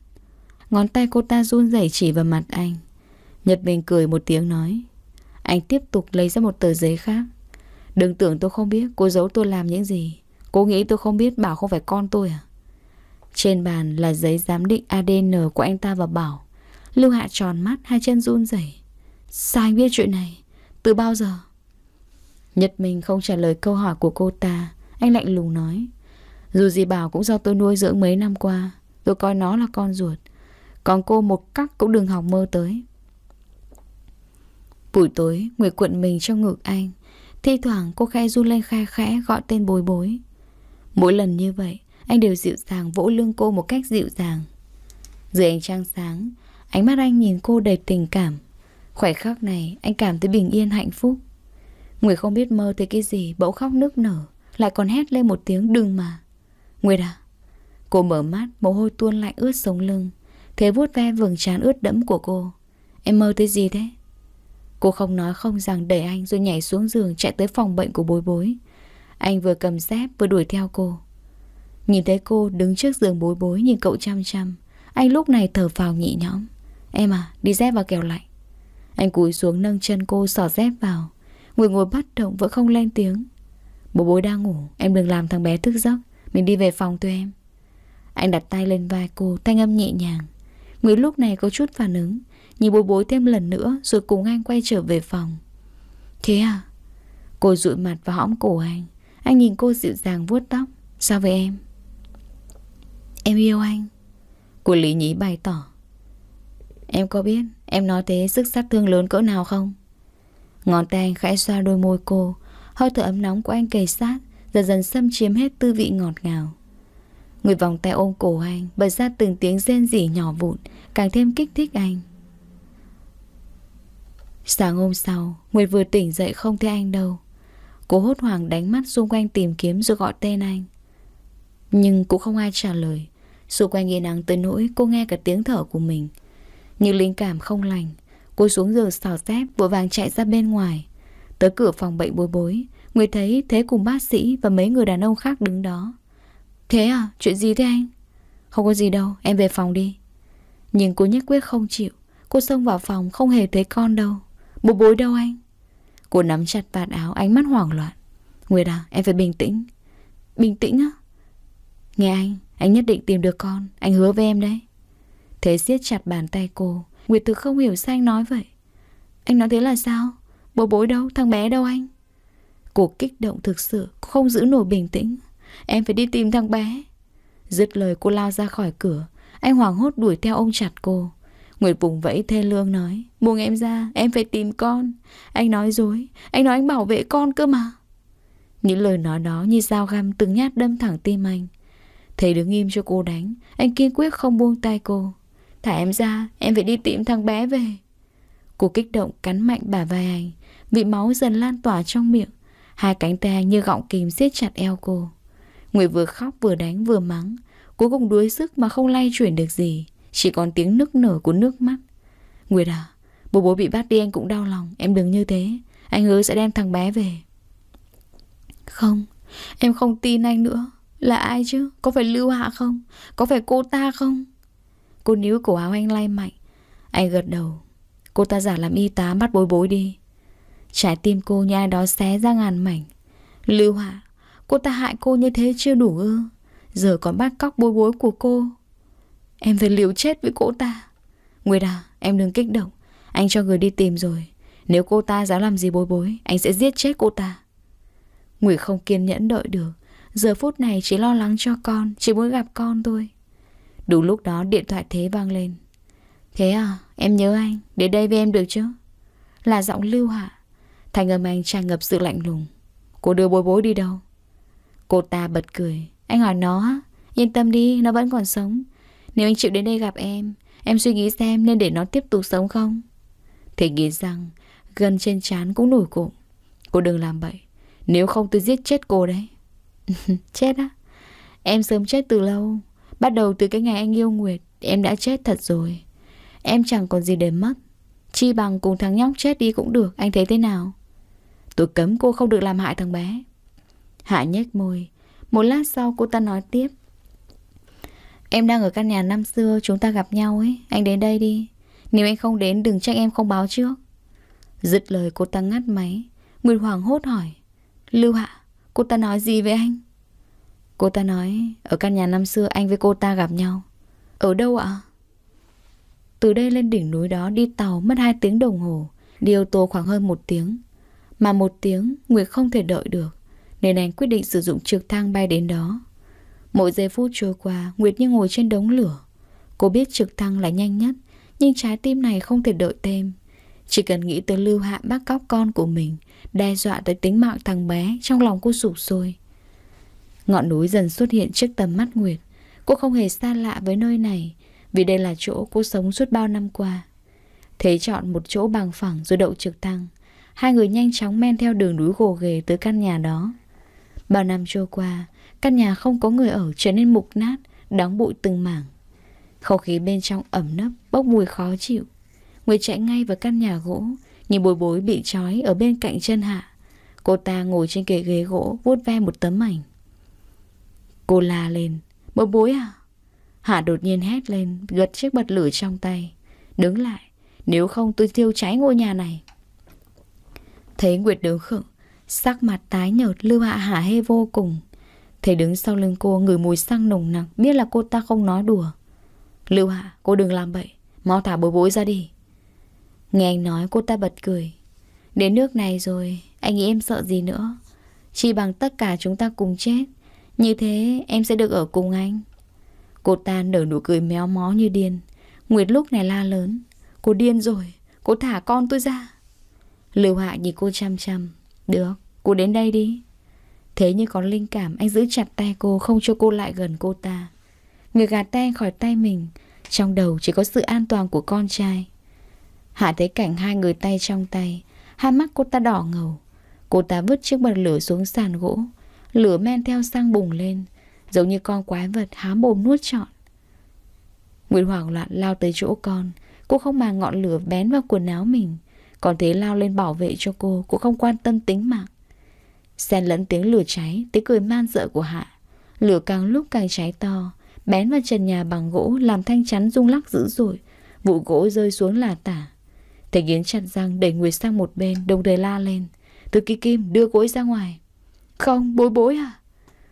Ngón tay cô ta run rẩy chỉ vào mặt anh Nhật mình cười một tiếng nói Anh tiếp tục lấy ra một tờ giấy khác Đừng tưởng tôi không biết cô giấu tôi làm những gì Cô nghĩ tôi không biết bảo không phải con tôi à trên bàn là giấy giám định ADN của anh ta và Bảo. Lưu Hạ tròn mắt, hai chân run rẩy. Sao anh biết chuyện này? Từ bao giờ? Nhật mình không trả lời câu hỏi của cô ta. Anh lạnh lùng nói. Dù gì Bảo cũng do tôi nuôi dưỡng mấy năm qua. Tôi coi nó là con ruột. Còn cô một cắc cũng đừng học mơ tới. Buổi tối, Nguyệt cuộn mình trong ngực anh. Thi thoảng cô khẽ run lên khe khẽ gọi tên bối bối. Mỗi lần như vậy, anh đều dịu dàng vỗ lưng cô một cách dịu dàng Dưới ánh trăng sáng Ánh mắt anh nhìn cô đầy tình cảm Khoảnh khắc này anh cảm thấy bình yên hạnh phúc Nguyệt không biết mơ thấy cái gì Bỗng khóc nức nở Lại còn hét lên một tiếng đừng mà Nguyệt à Cô mở mắt mồ hôi tuôn lạnh ướt sống lưng Thế vuốt ve vầng trán ướt đẫm của cô Em mơ thấy gì thế Cô không nói không rằng đẩy anh Rồi nhảy xuống giường chạy tới phòng bệnh của bối bối Anh vừa cầm dép vừa đuổi theo cô Nhìn thấy cô đứng trước giường bối bối nhìn cậu chăm chăm Anh lúc này thở vào nhị nhõm Em à, đi dép vào kèo lạnh Anh cúi xuống nâng chân cô sỏ dép vào Người ngồi bất động vẫn không lên tiếng Bố bối đang ngủ Em đừng làm thằng bé thức giấc Mình đi về phòng tụi em Anh đặt tay lên vai cô thanh âm nhẹ nhàng Nguyễn lúc này có chút phản ứng Nhìn bố bối thêm lần nữa Rồi cùng anh quay trở về phòng Thế à Cô rụi mặt vào hõm cổ anh Anh nhìn cô dịu dàng vuốt tóc Sao với em Em yêu anh Của Lý Nhĩ bày tỏ Em có biết em nói thế sức sát thương lớn cỡ nào không? Ngón tay anh khẽ xoa đôi môi cô Hơi thở ấm nóng của anh kề sát Dần dần xâm chiếm hết tư vị ngọt ngào Người vòng tay ôm cổ anh Bật ra từng tiếng rên rỉ nhỏ vụn Càng thêm kích thích anh Sáng hôm sau Nguyệt vừa tỉnh dậy không thấy anh đâu Cô hốt hoảng đánh mắt xung quanh tìm kiếm rồi gọi tên anh Nhưng cũng không ai trả lời Xung quanh yên nắng tới nỗi cô nghe cả tiếng thở của mình Như linh cảm không lành Cô xuống giường xào xép Vội vàng chạy ra bên ngoài Tới cửa phòng bệnh bối bối Người thấy Thế cùng bác sĩ và mấy người đàn ông khác đứng đó Thế à? Chuyện gì thế anh? Không có gì đâu, em về phòng đi Nhưng cô nhất quyết không chịu Cô xông vào phòng không hề thấy con đâu Bố bối đâu anh? Cô nắm chặt vạt áo ánh mắt hoảng loạn Nguyệt à, em phải bình tĩnh Bình tĩnh á? Nghe anh, anh nhất định tìm được con Anh hứa với em đấy Thế siết chặt bàn tay cô Nguyệt Thực không hiểu sao anh nói vậy Anh nói thế là sao? Bố bối đâu? Thằng bé đâu anh? Cô kích động thực sự Không giữ nổi bình tĩnh Em phải đi tìm thằng bé Dứt lời cô lao ra khỏi cửa Anh hoảng hốt đuổi theo ông chặt cô Nguyệt vùng vẫy thê lương nói Buông em ra, em phải tìm con Anh nói dối, anh nói anh bảo vệ con cơ mà Những lời nói đó như dao găm từng nhát đâm thẳng tim anh Thầy đứng im cho cô đánh Anh kiên quyết không buông tay cô Thả em ra, em phải đi tìm thằng bé về Cô kích động cắn mạnh bà vai anh Vị máu dần lan tỏa trong miệng Hai cánh tay anh như gọng kìm siết chặt eo cô Nguyệt vừa khóc vừa đánh vừa mắng Cuối cùng đuối sức mà không lay chuyển được gì Chỉ còn tiếng nức nở của nước mắt Nguyệt à Bố bố bị bắt đi anh cũng đau lòng Em đừng như thế Anh hứa sẽ đem thằng bé về Không Em không tin anh nữa là ai chứ? Có phải Lưu Hạ không? Có phải cô ta không? Cô níu cổ áo anh lay mạnh Anh gật đầu Cô ta giả làm y tá bắt bối bối đi Trái tim cô như ai đó xé ra ngàn mảnh Lưu Hạ Cô ta hại cô như thế chưa đủ ư Giờ còn bắt cóc bối bối của cô Em phải liều chết với cô ta Nguyệt à em đừng kích động Anh cho người đi tìm rồi Nếu cô ta dám làm gì bối bối Anh sẽ giết chết cô ta Nguyệt không kiên nhẫn đợi được Giờ phút này chỉ lo lắng cho con Chỉ muốn gặp con thôi Đúng lúc đó điện thoại Thế vang lên Thế à em nhớ anh Đến đây với em được chứ Là giọng lưu hạ Thành âm anh tràn ngập sự lạnh lùng Cô đưa bối bối đi đâu Cô ta bật cười Anh hỏi nó Yên tâm đi nó vẫn còn sống Nếu anh chịu đến đây gặp em Em suy nghĩ xem nên để nó tiếp tục sống không Thế nghĩ rằng Gần trên chán cũng nổi cụm Cô đừng làm vậy Nếu không tôi giết chết cô đấy chết á? Em sớm chết từ lâu. Bắt đầu từ cái ngày anh yêu Nguyệt, em đã chết thật rồi. Em chẳng còn gì để mất. Chi bằng cùng thằng nhóc chết đi cũng được, anh thấy thế nào? Tôi cấm cô không được làm hại thằng bé. Hạ nhếch môi. Một lát sau cô ta nói tiếp. Em đang ở căn nhà năm xưa chúng ta gặp nhau ấy, anh đến đây đi. Nếu anh không đến đừng trách em không báo trước. Dứt lời cô ta ngắt máy, Nguyệt Hoàng hốt hỏi. Lưu Hạ, Cô ta nói gì với anh? Cô ta nói ở căn nhà năm xưa anh với cô ta gặp nhau. Ở đâu ạ? Từ đây lên đỉnh núi đó đi tàu mất 2 tiếng đồng hồ, đi ô tô khoảng hơn 1 tiếng. Mà một tiếng Nguyệt không thể đợi được, nên anh quyết định sử dụng trực thăng bay đến đó. Mỗi giây phút trôi qua, Nguyệt như ngồi trên đống lửa. Cô biết trực thăng là nhanh nhất, nhưng trái tim này không thể đợi thêm chỉ cần nghĩ tới lưu hạ bắt cóc con của mình, đe dọa tới tính mạng thằng bé trong lòng cô sụp sôi. Ngọn núi dần xuất hiện trước tầm mắt Nguyệt. Cô không hề xa lạ với nơi này, vì đây là chỗ cô sống suốt bao năm qua. Thế chọn một chỗ bằng phẳng rồi đậu trực thăng. Hai người nhanh chóng men theo đường núi gồ ghề tới căn nhà đó. Bao năm trôi qua, căn nhà không có người ở trở nên mục nát, đóng bụi từng mảng. Không khí bên trong ẩm nấp, bốc mùi khó chịu. Nguyệt chạy ngay vào căn nhà gỗ Nhìn bồi bối bị trói ở bên cạnh chân hạ Cô ta ngồi trên kệ ghế gỗ vuốt ve một tấm ảnh Cô la lên Bồi bối à Hạ đột nhiên hét lên Gật chiếc bật lửa trong tay Đứng lại Nếu không tôi thiêu cháy ngôi nhà này Thấy Nguyệt đứng khựng Sắc mặt tái nhợt lưu hạ hả hê vô cùng Thấy đứng sau lưng cô người mùi xăng nồng nặc Biết là cô ta không nói đùa Lưu hạ cô đừng làm bậy Mau thả bối bối ra đi Nghe anh nói cô ta bật cười Đến nước này rồi Anh nghĩ em sợ gì nữa Chỉ bằng tất cả chúng ta cùng chết Như thế em sẽ được ở cùng anh Cô ta nở nụ cười méo mó như điên Nguyệt lúc này la lớn Cô điên rồi Cô thả con tôi ra Lưu Hạ nhìn cô chăm chăm Được, cô đến đây đi Thế như có linh cảm anh giữ chặt tay cô Không cho cô lại gần cô ta Người gạt tay khỏi tay mình Trong đầu chỉ có sự an toàn của con trai Hạ thấy cảnh hai người tay trong tay Hai mắt cô ta đỏ ngầu Cô ta vứt chiếc bật lửa xuống sàn gỗ Lửa men theo sang bùng lên Giống như con quái vật há mồm nuốt trọn Nguyễn hoảng loạn lao tới chỗ con Cô không mà ngọn lửa bén vào quần áo mình Còn thế lao lên bảo vệ cho cô Cô không quan tâm tính mạng Xen lẫn tiếng lửa cháy Tiếng cười man dợ của Hạ Lửa càng lúc càng cháy to Bén vào trần nhà bằng gỗ Làm thanh chắn rung lắc dữ dội Vụ gỗ rơi xuống là tả Thầy Yến chặt răng đẩy Nguyệt sang một bên Đồng thời la lên Thư ký kim đưa cô ấy ra ngoài Không bối bối à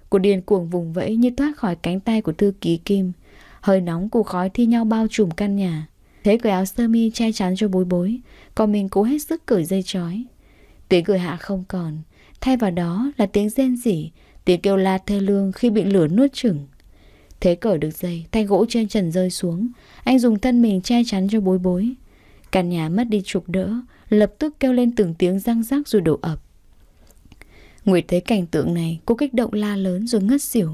Cô điên cuồng vùng vẫy như thoát khỏi cánh tay của thư ký kim Hơi nóng của khói thi nhau bao trùm căn nhà Thế cởi áo sơ mi che chắn cho bối bối Còn mình cố hết sức cởi dây chói Tiếng cười hạ không còn Thay vào đó là tiếng rên rỉ Tiếng kêu la thê lương khi bị lửa nuốt chửng Thế cởi được dây Thanh gỗ trên trần rơi xuống Anh dùng thân mình che chắn cho bối bối căn nhà mất đi trục đỡ, lập tức kêu lên từng tiếng răng rác rồi đổ ập. Nguyệt thấy cảnh tượng này, cô kích động la lớn rồi ngất xỉu.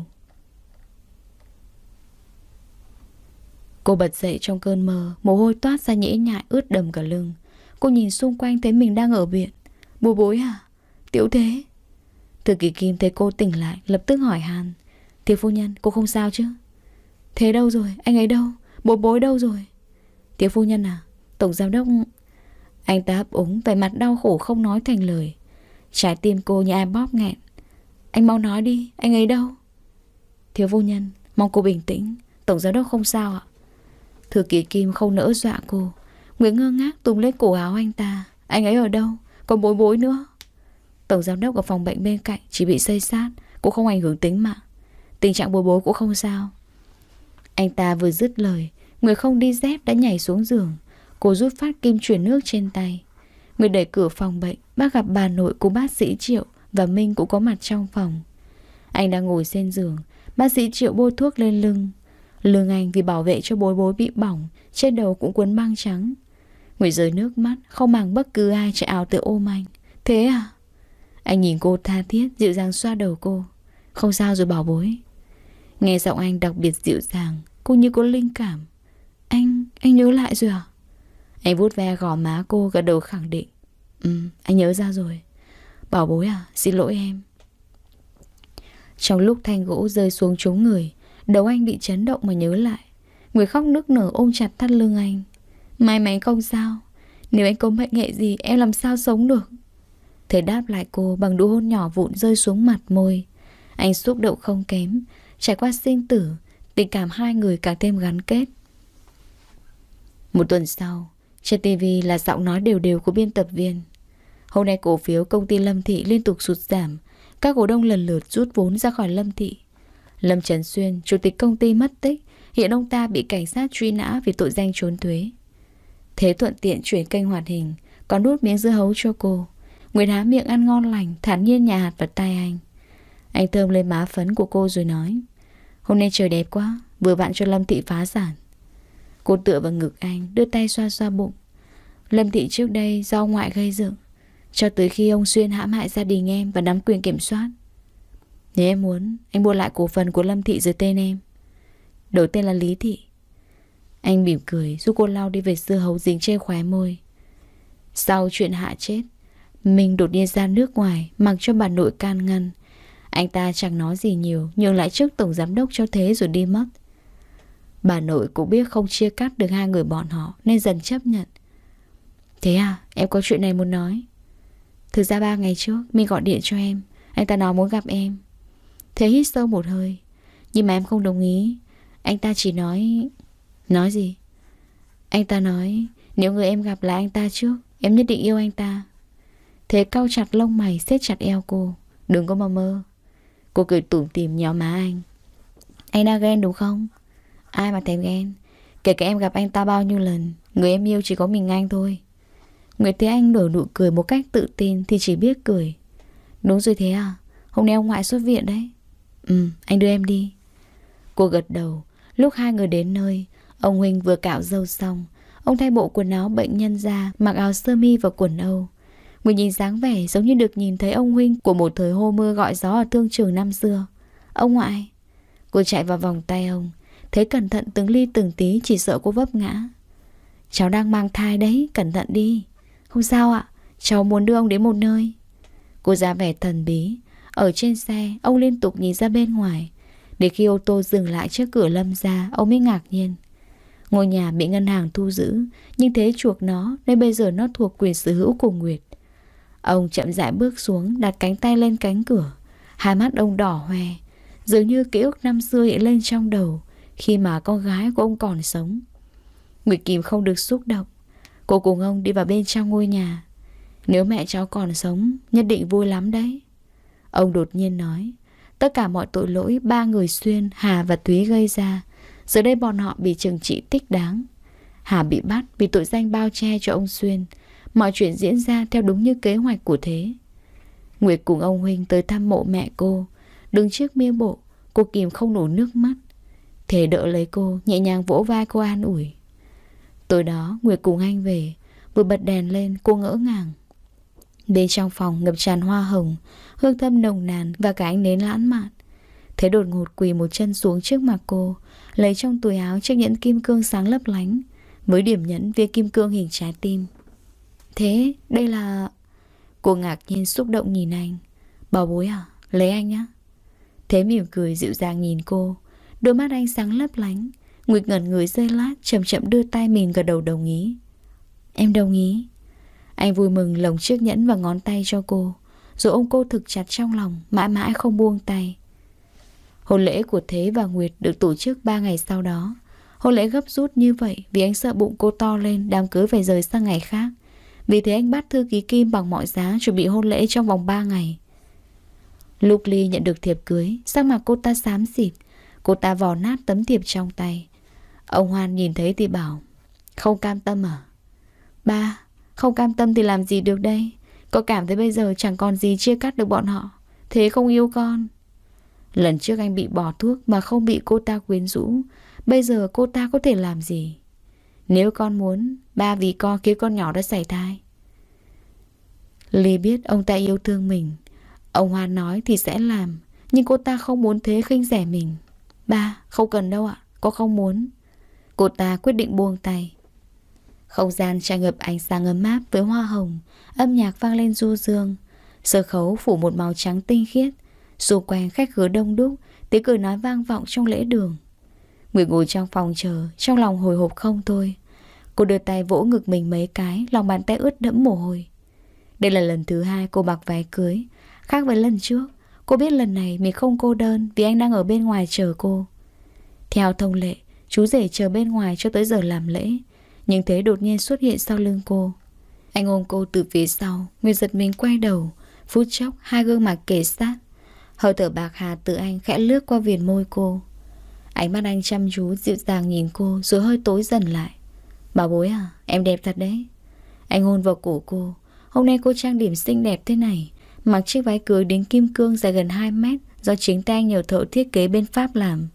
Cô bật dậy trong cơn mơ, mồ hôi toát ra nhễ nhại ướt đầm cả lưng. Cô nhìn xung quanh thấy mình đang ở viện. Bố bối à? Tiểu thế? Thư kỳ Kim thấy cô tỉnh lại, lập tức hỏi Hàn. Thiếu phu nhân, cô không sao chứ? Thế đâu rồi? Anh ấy đâu? Bố bối đâu rồi? Thiếu phu nhân à? Tổng giám đốc Anh ta hấp úng về mặt đau khổ không nói thành lời Trái tim cô như ai bóp nghẹn Anh mau nói đi Anh ấy đâu Thiếu vô nhân Mong cô bình tĩnh Tổng giám đốc không sao ạ Thư ký Kim không nỡ dọa cô Nguyễn ngơ ngác túm lấy cổ áo anh ta Anh ấy ở đâu Còn bối bối nữa Tổng giám đốc ở phòng bệnh bên cạnh Chỉ bị xây sát Cũng không ảnh hưởng tính mạng Tình trạng bối bối cũng không sao Anh ta vừa dứt lời Người không đi dép đã nhảy xuống giường Cô rút phát kim truyền nước trên tay Nguyệt đẩy cửa phòng bệnh Bác gặp bà nội của bác sĩ Triệu Và Minh cũng có mặt trong phòng Anh đang ngồi trên giường Bác sĩ Triệu bôi thuốc lên lưng Lưng anh vì bảo vệ cho bối bối bị bỏng Trên đầu cũng quấn băng trắng Nguyệt rơi nước mắt Không màng bất cứ ai chạy áo tự ôm anh Thế à Anh nhìn cô tha thiết dịu dàng xoa đầu cô Không sao rồi bảo bối Nghe giọng anh đặc biệt dịu dàng Cô như có linh cảm Anh, anh nhớ lại rồi à anh vuốt ve gò má cô gật đầu khẳng định Ừ, anh nhớ ra rồi Bảo bối à, xin lỗi em Trong lúc thanh gỗ rơi xuống chống người Đầu anh bị chấn động mà nhớ lại Người khóc nức nở ôm chặt thắt lưng anh May mắn không sao Nếu anh có mệnh hệ gì em làm sao sống được Thế đáp lại cô bằng đũa hôn nhỏ vụn rơi xuống mặt môi Anh xúc động không kém Trải qua sinh tử Tình cảm hai người càng thêm gắn kết Một tuần sau trên TV là giọng nói đều đều của biên tập viên. Hôm nay cổ phiếu công ty Lâm Thị liên tục sụt giảm, các cổ đông lần lượt rút vốn ra khỏi Lâm Thị. Lâm Trần Xuyên, chủ tịch công ty mất tích, hiện ông ta bị cảnh sát truy nã vì tội danh trốn thuế. Thế thuận tiện chuyển kênh hoạt hình, còn đút miếng dưa hấu cho cô. Nguyễn há miệng ăn ngon lành, thản nhiên nhà hạt vào tay anh. Anh thơm lên má phấn của cô rồi nói Hôm nay trời đẹp quá, vừa vặn cho Lâm Thị phá sản. Cô tựa vào ngực anh Đưa tay xoa xoa bụng Lâm Thị trước đây do ngoại gây dựng Cho tới khi ông Xuyên hãm hại gia đình em Và nắm quyền kiểm soát Nếu em muốn Anh mua lại cổ phần của Lâm Thị dưới tên em đổi tên là Lý Thị Anh mỉm cười giúp cô lau đi về dưa hấu dính trên khóe môi Sau chuyện hạ chết Mình đột nhiên ra nước ngoài Mặc cho bà nội can ngăn Anh ta chẳng nói gì nhiều nhưng lại trước tổng giám đốc cho thế rồi đi mất Bà nội cũng biết không chia cắt được hai người bọn họ Nên dần chấp nhận Thế à, em có chuyện này muốn nói Thực ra ba ngày trước Mình gọi điện cho em Anh ta nói muốn gặp em Thế hít sâu một hơi Nhưng mà em không đồng ý Anh ta chỉ nói Nói gì Anh ta nói Nếu người em gặp là anh ta trước Em nhất định yêu anh ta Thế cau chặt lông mày xếp chặt eo cô Đừng có mà mơ Cô cười tủm tìm nhéo má anh Anh đã ghen đúng không Ai mà thèm ghen Kể cả em gặp anh ta bao nhiêu lần Người em yêu chỉ có mình anh thôi Nguyễn Thế Anh nở nụ cười một cách tự tin Thì chỉ biết cười Đúng rồi thế à Hôm nay ông ngoại xuất viện đấy Ừ anh đưa em đi Cô gật đầu Lúc hai người đến nơi Ông Huynh vừa cạo râu xong Ông thay bộ quần áo bệnh nhân ra Mặc áo sơ mi và quần âu Người nhìn dáng vẻ giống như được nhìn thấy ông Huynh Của một thời hô mưa gọi gió ở thương trường năm xưa Ông ngoại Cô chạy vào vòng tay ông Thế cẩn thận từng ly từng tí chỉ sợ cô vấp ngã Cháu đang mang thai đấy, cẩn thận đi Không sao ạ, cháu muốn đưa ông đến một nơi Cô ra vẻ thần bí Ở trên xe, ông liên tục nhìn ra bên ngoài để khi ô tô dừng lại trước cửa lâm ra, ông mới ngạc nhiên Ngôi nhà bị ngân hàng thu giữ Nhưng thế chuộc nó Nên bây giờ nó thuộc quyền sở hữu của Nguyệt Ông chậm rãi bước xuống Đặt cánh tay lên cánh cửa Hai mắt ông đỏ hoe Dường như ký ức năm xưa hiện lên trong đầu khi mà con gái của ông còn sống. Nguyệt Kim không được xúc động. Cô cùng ông đi vào bên trong ngôi nhà. Nếu mẹ cháu còn sống, nhất định vui lắm đấy. Ông đột nhiên nói, tất cả mọi tội lỗi ba người Xuyên, Hà và Thúy gây ra, giờ đây bọn họ bị trừng trị thích đáng. Hà bị bắt vì tội danh bao che cho ông Xuyên. Mọi chuyện diễn ra theo đúng như kế hoạch của thế. Nguyệt cùng ông Huynh tới thăm mộ mẹ cô. Đứng trước bia bộ, cô kìm không nổ nước mắt. Thế đỡ lấy cô, nhẹ nhàng vỗ vai cô an ủi. Tối đó, Nguyệt cùng anh về. Vừa bật đèn lên, cô ngỡ ngàng. Bên trong phòng ngập tràn hoa hồng, hương thơm nồng nàn và cả ánh nến lãng mạn. Thế đột ngột quỳ một chân xuống trước mặt cô, lấy trong túi áo chiếc nhẫn kim cương sáng lấp lánh, với điểm nhẫn viên kim cương hình trái tim. Thế, đây là... Cô ngạc nhiên xúc động nhìn anh. Bảo bối à, lấy anh nhá. Thế mỉm cười dịu dàng nhìn cô, Đôi mắt anh sáng lấp lánh Nguyệt ngẩn người rơi lát Chậm chậm đưa tay mình gật đầu đồng ý Em đồng ý Anh vui mừng lồng chiếc nhẫn và ngón tay cho cô Rồi ông cô thực chặt trong lòng Mãi mãi không buông tay Hôn lễ của Thế và Nguyệt được tổ chức ba ngày sau đó Hôn lễ gấp rút như vậy Vì anh sợ bụng cô to lên Đám cưới phải rời sang ngày khác Vì thế anh bắt thư ký Kim bằng mọi giá Chuẩn bị hôn lễ trong vòng ba ngày Lúc Ly nhận được thiệp cưới Sắc mặt cô ta xám xịt Cô ta vò nát tấm thiệp trong tay Ông Hoan nhìn thấy thì bảo Không cam tâm à Ba, không cam tâm thì làm gì được đây có cảm thấy bây giờ chẳng còn gì chia cắt được bọn họ Thế không yêu con Lần trước anh bị bỏ thuốc mà không bị cô ta quyến rũ Bây giờ cô ta có thể làm gì Nếu con muốn Ba vì con khiến con nhỏ đã xảy thai Ly biết ông ta yêu thương mình Ông hoan nói thì sẽ làm Nhưng cô ta không muốn thế khinh rẻ mình Ba, không cần đâu ạ, cô không muốn. Cô ta quyết định buông tay. Không gian tràn ngập ánh sáng ấm áp với hoa hồng, âm nhạc vang lên du dương. Sơ khấu phủ một màu trắng tinh khiết, xung quanh khách hứa đông đúc, tiếng cười nói vang vọng trong lễ đường. người ngồi trong phòng chờ, trong lòng hồi hộp không thôi. Cô đưa tay vỗ ngực mình mấy cái, lòng bàn tay ướt đẫm mồ hôi. Đây là lần thứ hai cô mặc váy cưới, khác với lần trước. Cô biết lần này mình không cô đơn vì anh đang ở bên ngoài chờ cô. Theo thông lệ, chú rể chờ bên ngoài cho tới giờ làm lễ. Nhưng thế đột nhiên xuất hiện sau lưng cô. Anh ôm cô từ phía sau, người giật mình quay đầu. Phút chốc, hai gương mặt kề sát. Hơi thở bạc hà từ anh khẽ lướt qua viền môi cô. Ánh mắt anh chăm chú dịu dàng nhìn cô rồi hơi tối dần lại. Bà bối à, em đẹp thật đấy. Anh hôn vào cổ cô. Hôm nay cô trang điểm xinh đẹp thế này. Mặc chiếc váy cưới đến kim cương dài gần 2 mét do chính tay nhiều thợ thiết kế bên Pháp làm.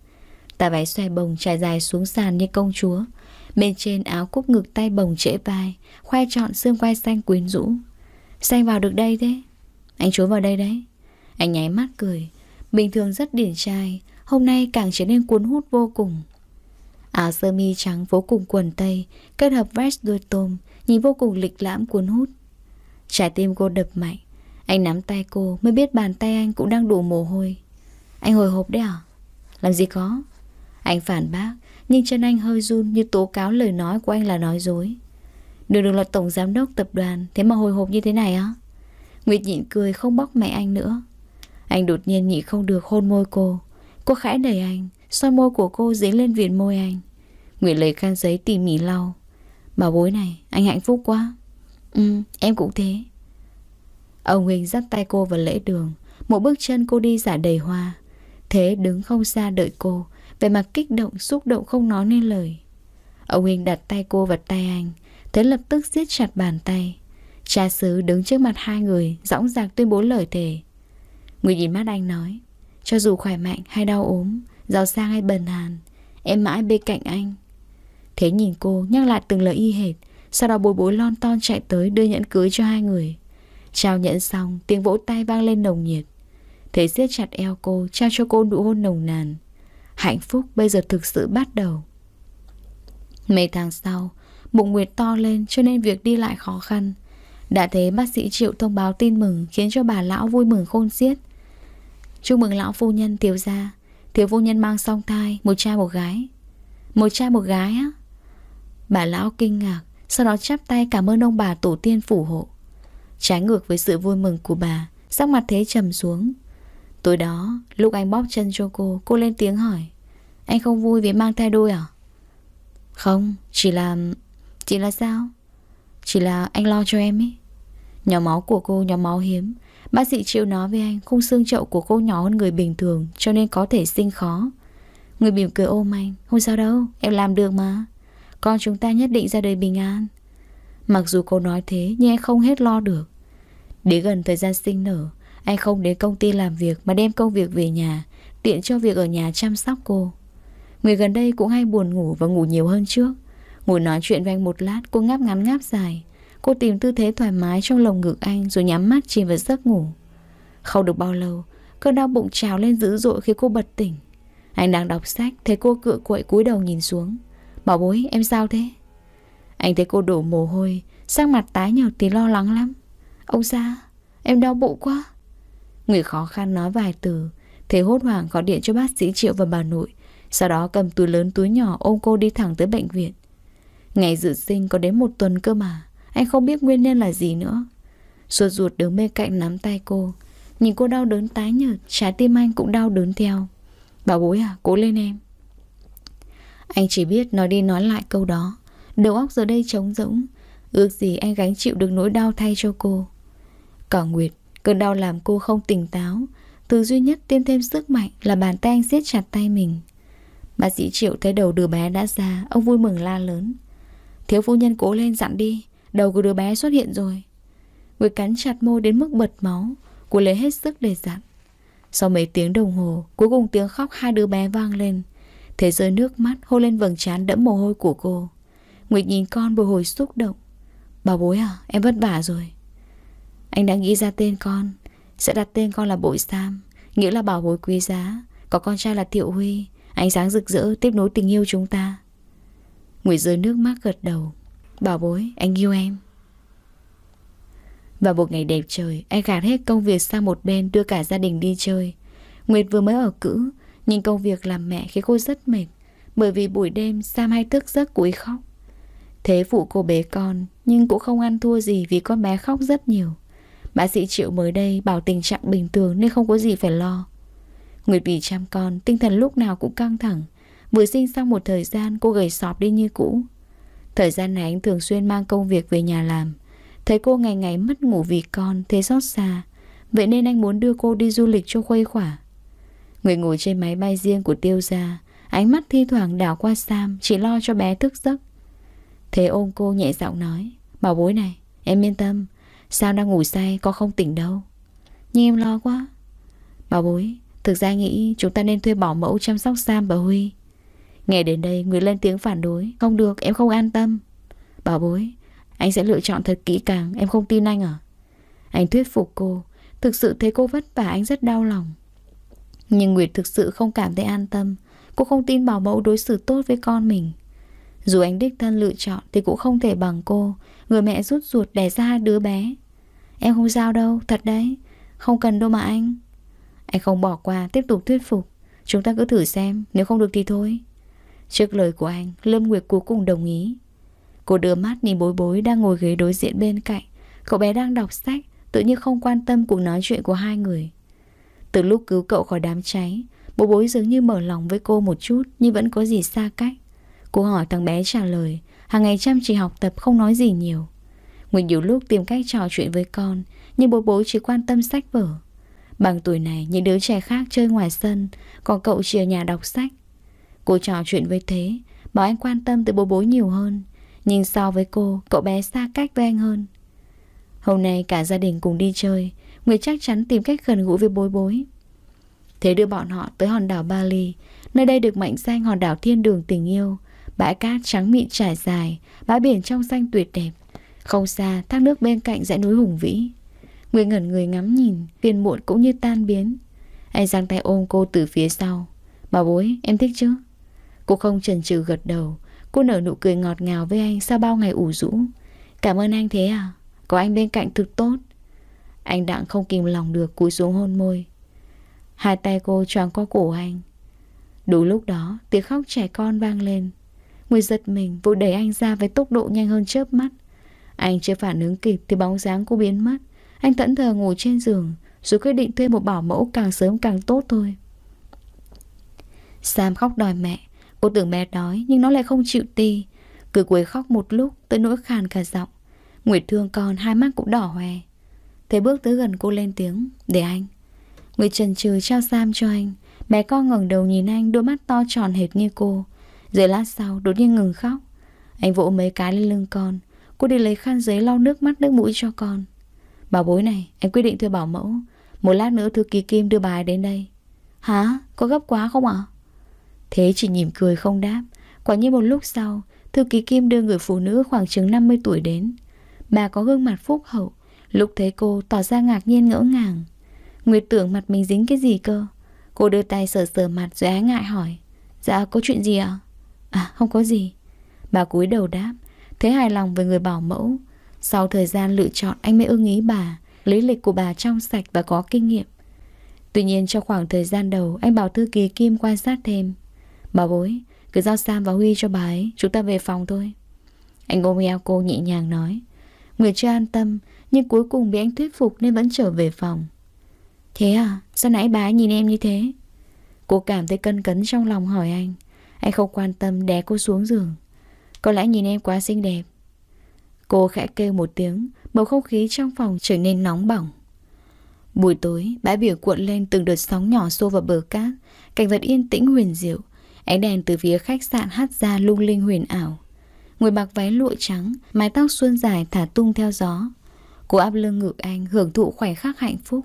Tà váy xòe bồng trải dài xuống sàn như công chúa. Bên trên áo cúc ngực tay bồng trễ vai, khoe trọn xương quai xanh quyến rũ. Xanh vào được đây thế. Anh chúa vào đây đấy. Anh nháy mắt cười. Bình thường rất điển trai, hôm nay càng trở nên cuốn hút vô cùng. Áo sơ mi trắng vô cùng quần tây, kết hợp vest đuôi tôm, nhìn vô cùng lịch lãm cuốn hút. Trái tim cô đập mạnh, anh nắm tay cô mới biết bàn tay anh cũng đang đủ mồ hôi Anh hồi hộp đấy à? Làm gì có? Anh phản bác Nhưng chân anh hơi run như tố cáo lời nói của anh là nói dối được được là tổng giám đốc tập đoàn Thế mà hồi hộp như thế này á Nguyệt nhịn cười không bóc mẹ anh nữa Anh đột nhiên nhịn không được hôn môi cô Cô khẽ đẩy anh soi môi của cô dính lên viền môi anh Nguyệt lấy khăn giấy tỉ mỉ lau Bảo bối này, anh hạnh phúc quá Ừ, em cũng thế Ông Huỳnh dắt tay cô vào lễ đường Một bước chân cô đi giả đầy hoa Thế đứng không xa đợi cô Về mặt kích động xúc động không nói nên lời Ông Huỳnh đặt tay cô vào tay anh Thế lập tức siết chặt bàn tay Cha xứ đứng trước mặt hai người Dõng dạc tuyên bố lời thề Người nhìn mắt anh nói Cho dù khỏe mạnh hay đau ốm Giàu sang hay bần hàn Em mãi bên cạnh anh Thế nhìn cô nhắc lại từng lời y hệt Sau đó bối bối lon ton chạy tới đưa nhẫn cưới cho hai người Trao nhận xong, tiếng vỗ tay vang lên nồng nhiệt. Thế siết chặt eo cô, trao cho cô nụ hôn nồng nàn. Hạnh phúc bây giờ thực sự bắt đầu. Mấy tháng sau, bụng Nguyệt to lên cho nên việc đi lại khó khăn. Đã thế bác sĩ Triệu thông báo tin mừng khiến cho bà lão vui mừng khôn xiết. Chúc mừng lão phu nhân thiếu gia. Thiếu phu nhân mang song thai, một trai một gái. Một trai một gái á? Bà lão kinh ngạc, sau đó chắp tay cảm ơn ông bà tổ tiên phù hộ. Trái ngược với sự vui mừng của bà Sắc mặt thế trầm xuống Tối đó lúc anh bóp chân cho cô Cô lên tiếng hỏi Anh không vui vì mang thai đôi à Không chỉ là Chỉ là sao Chỉ là anh lo cho em ấy Nhóm máu của cô nhóm máu hiếm Bác sĩ chịu nói với anh Khung xương chậu của cô nhỏ hơn người bình thường Cho nên có thể sinh khó Người mỉm cười ôm anh Không sao đâu em làm được mà Con chúng ta nhất định ra đời bình an Mặc dù cô nói thế nhưng anh không hết lo được Đến gần thời gian sinh nở Anh không đến công ty làm việc mà đem công việc về nhà Tiện cho việc ở nhà chăm sóc cô Người gần đây cũng hay buồn ngủ và ngủ nhiều hơn trước Ngồi nói chuyện với anh một lát cô ngáp ngắn ngáp dài Cô tìm tư thế thoải mái trong lồng ngực anh rồi nhắm mắt chìm vào giấc ngủ Không được bao lâu Cơn đau bụng trào lên dữ dội khi cô bật tỉnh Anh đang đọc sách Thấy cô cựa quậy cúi đầu nhìn xuống Bảo bối em sao thế anh thấy cô đổ mồ hôi Sang mặt tái nhợt thì lo lắng lắm Ông ra em đau bụng quá Người khó khăn nói vài từ Thế hốt hoảng gọi điện cho bác sĩ Triệu và bà nội Sau đó cầm túi lớn túi nhỏ ôm cô đi thẳng tới bệnh viện Ngày dự sinh có đến một tuần cơ mà Anh không biết nguyên nhân là gì nữa Suột ruột đứng bên cạnh nắm tay cô Nhìn cô đau đớn tái nhợt Trái tim anh cũng đau đớn theo Bà bối à, cố lên em Anh chỉ biết nói đi nói lại câu đó Đầu óc giờ đây trống rỗng Ước gì anh gánh chịu được nỗi đau thay cho cô Cả Nguyệt Cơn đau làm cô không tỉnh táo Thứ duy nhất tiêm thêm sức mạnh Là bàn tay anh siết chặt tay mình Bác sĩ Triệu thấy đầu đứa bé đã ra Ông vui mừng la lớn Thiếu phu nhân cố lên dặn đi Đầu của đứa bé xuất hiện rồi Nguyệt cắn chặt môi đến mức bật máu Cô lấy hết sức để dặn Sau mấy tiếng đồng hồ Cuối cùng tiếng khóc hai đứa bé vang lên Thế giới nước mắt hôn lên vầng trán đẫm mồ hôi của cô Nguyệt nhìn con bồi hồi xúc động Bảo bối à em vất vả rồi Anh đã nghĩ ra tên con Sẽ đặt tên con là Bội Sam Nghĩa là bảo bối quý giá Có con trai là Thiệu Huy Ánh sáng rực rỡ tiếp nối tình yêu chúng ta Nguyệt rơi nước mắt gật đầu Bảo bối anh yêu em Và một ngày đẹp trời Anh gạt hết công việc sang một bên Đưa cả gia đình đi chơi Nguyệt vừa mới ở cữ Nhưng công việc làm mẹ khiến cô rất mệt Bởi vì buổi đêm Sam hay thức giấc cúi khóc Thế phụ cô bé con Nhưng cũng không ăn thua gì vì con bé khóc rất nhiều Bác sĩ Triệu mới đây bảo tình trạng bình thường nên không có gì phải lo Nguyệt vì chăm con, tinh thần lúc nào cũng căng thẳng Vừa sinh xong một thời gian cô gầy sọp đi như cũ Thời gian này anh thường xuyên mang công việc về nhà làm Thấy cô ngày ngày mất ngủ vì con, thế xót xa Vậy nên anh muốn đưa cô đi du lịch cho khuây khỏa Người ngồi trên máy bay riêng của tiêu gia Ánh mắt thi thoảng đảo qua Sam Chỉ lo cho bé thức giấc Thế ôm cô nhẹ giọng nói Bảo bối này em yên tâm Sao đang ngủ say con không tỉnh đâu Nhưng em lo quá Bảo bối Thực ra nghĩ chúng ta nên thuê bảo mẫu chăm sóc Sam và Huy Nghe đến đây Nguyệt lên tiếng phản đối Không được em không an tâm Bảo bối Anh sẽ lựa chọn thật kỹ càng Em không tin anh à Anh thuyết phục cô Thực sự thấy cô vất vả anh rất đau lòng Nhưng Nguyệt thực sự không cảm thấy an tâm Cô không tin bảo mẫu đối xử tốt với con mình dù anh đích thân lựa chọn thì cũng không thể bằng cô, người mẹ rút ruột đẻ ra đứa bé. Em không giao đâu, thật đấy, không cần đâu mà anh. Anh không bỏ qua, tiếp tục thuyết phục. Chúng ta cứ thử xem, nếu không được thì thôi. Trước lời của anh, Lâm Nguyệt cuối cùng đồng ý. Cô đưa mắt nhìn bối bối đang ngồi ghế đối diện bên cạnh. Cậu bé đang đọc sách, tự nhiên không quan tâm cuộc nói chuyện của hai người. Từ lúc cứu cậu khỏi đám cháy, bố bối dường như mở lòng với cô một chút nhưng vẫn có gì xa cách. Cô hỏi thằng bé trả lời Hàng ngày chăm chỉ học tập không nói gì nhiều nguyễn nhiều lúc tìm cách trò chuyện với con Nhưng bố bố chỉ quan tâm sách vở Bằng tuổi này những đứa trẻ khác chơi ngoài sân Còn cậu chỉ ở nhà đọc sách Cô trò chuyện với Thế Bảo anh quan tâm tới bố bố nhiều hơn Nhưng so với cô cậu bé xa cách với anh hơn Hôm nay cả gia đình cùng đi chơi Nguyệt chắc chắn tìm cách gần gũi với bối bối Thế đưa bọn họ tới hòn đảo Bali Nơi đây được mệnh danh hòn đảo thiên đường tình yêu Bãi cát trắng mịn trải dài, bãi biển trong xanh tuyệt đẹp. Không xa, thác nước bên cạnh dãy núi hùng vĩ. Nguyên ngẩn người ngắm nhìn, phiền muộn cũng như tan biến. Anh giang tay ôm cô từ phía sau. Bà bối, em thích chứ? Cô không chần chừ gật đầu. Cô nở nụ cười ngọt ngào với anh sau bao ngày ủ rũ. Cảm ơn anh thế à? Có anh bên cạnh thực tốt. Anh đặng không kìm lòng được cúi xuống hôn môi. Hai tay cô choàng qua cổ anh. Đúng lúc đó, tiếng khóc trẻ con vang lên. Nguyệt giật mình vội đẩy anh ra với tốc độ nhanh hơn chớp mắt Anh chưa phản ứng kịp thì bóng dáng cô biến mất Anh thẫn thờ ngủ trên giường Rồi quyết định thuê một bảo mẫu càng sớm càng tốt thôi Sam khóc đòi mẹ Cô tưởng bé đói nhưng nó lại không chịu ti Cứ quấy khóc một lúc tới nỗi khàn cả giọng Nguyệt thương con hai mắt cũng đỏ hoe Thế bước tới gần cô lên tiếng Để anh Nguyệt trần trừ trao Sam cho anh Bé con ngẩng đầu nhìn anh đôi mắt to tròn hệt như cô rồi lát sau đột nhiên ngừng khóc Anh vỗ mấy cái lên lưng con Cô đi lấy khăn giấy lau nước mắt nước mũi cho con Bảo bối này Anh quyết định thuê bảo mẫu Một lát nữa thư ký Kim đưa bài đến đây Hả? Có gấp quá không ạ? Thế chỉ nhỉm cười không đáp Quả nhiên một lúc sau Thư ký Kim đưa người phụ nữ khoảng chừng 50 tuổi đến Bà có gương mặt phúc hậu Lúc thấy cô tỏ ra ngạc nhiên ngỡ ngàng Nguyệt tưởng mặt mình dính cái gì cơ Cô đưa tay sờ sờ mặt rồi ái ngại hỏi Dạ có chuyện gì ạ à? À không có gì Bà cúi đầu đáp Thế hài lòng với người bảo mẫu Sau thời gian lựa chọn anh mới ưng ý bà Lý lịch của bà trong sạch và có kinh nghiệm Tuy nhiên trong khoảng thời gian đầu Anh bảo thư ký Kim quan sát thêm Bà bối Cứ giao Sam và Huy cho bà ấy Chúng ta về phòng thôi Anh ôm eo cô nhẹ nhàng nói người chưa an tâm Nhưng cuối cùng bị anh thuyết phục nên vẫn trở về phòng Thế à Sao nãy bà ấy nhìn em như thế Cô cảm thấy cân cấn trong lòng hỏi anh anh không quan tâm đè cô xuống giường Có lẽ nhìn em quá xinh đẹp Cô khẽ kêu một tiếng Bầu không khí trong phòng trở nên nóng bỏng Buổi tối Bãi biển cuộn lên từng đợt sóng nhỏ xô vào bờ cát Cảnh vật yên tĩnh huyền diệu Ánh đèn từ phía khách sạn hát ra lung linh huyền ảo Người mặc váy lụa trắng Mái tóc xuân dài thả tung theo gió Cô áp lưng ngực anh hưởng thụ khoảnh khắc hạnh phúc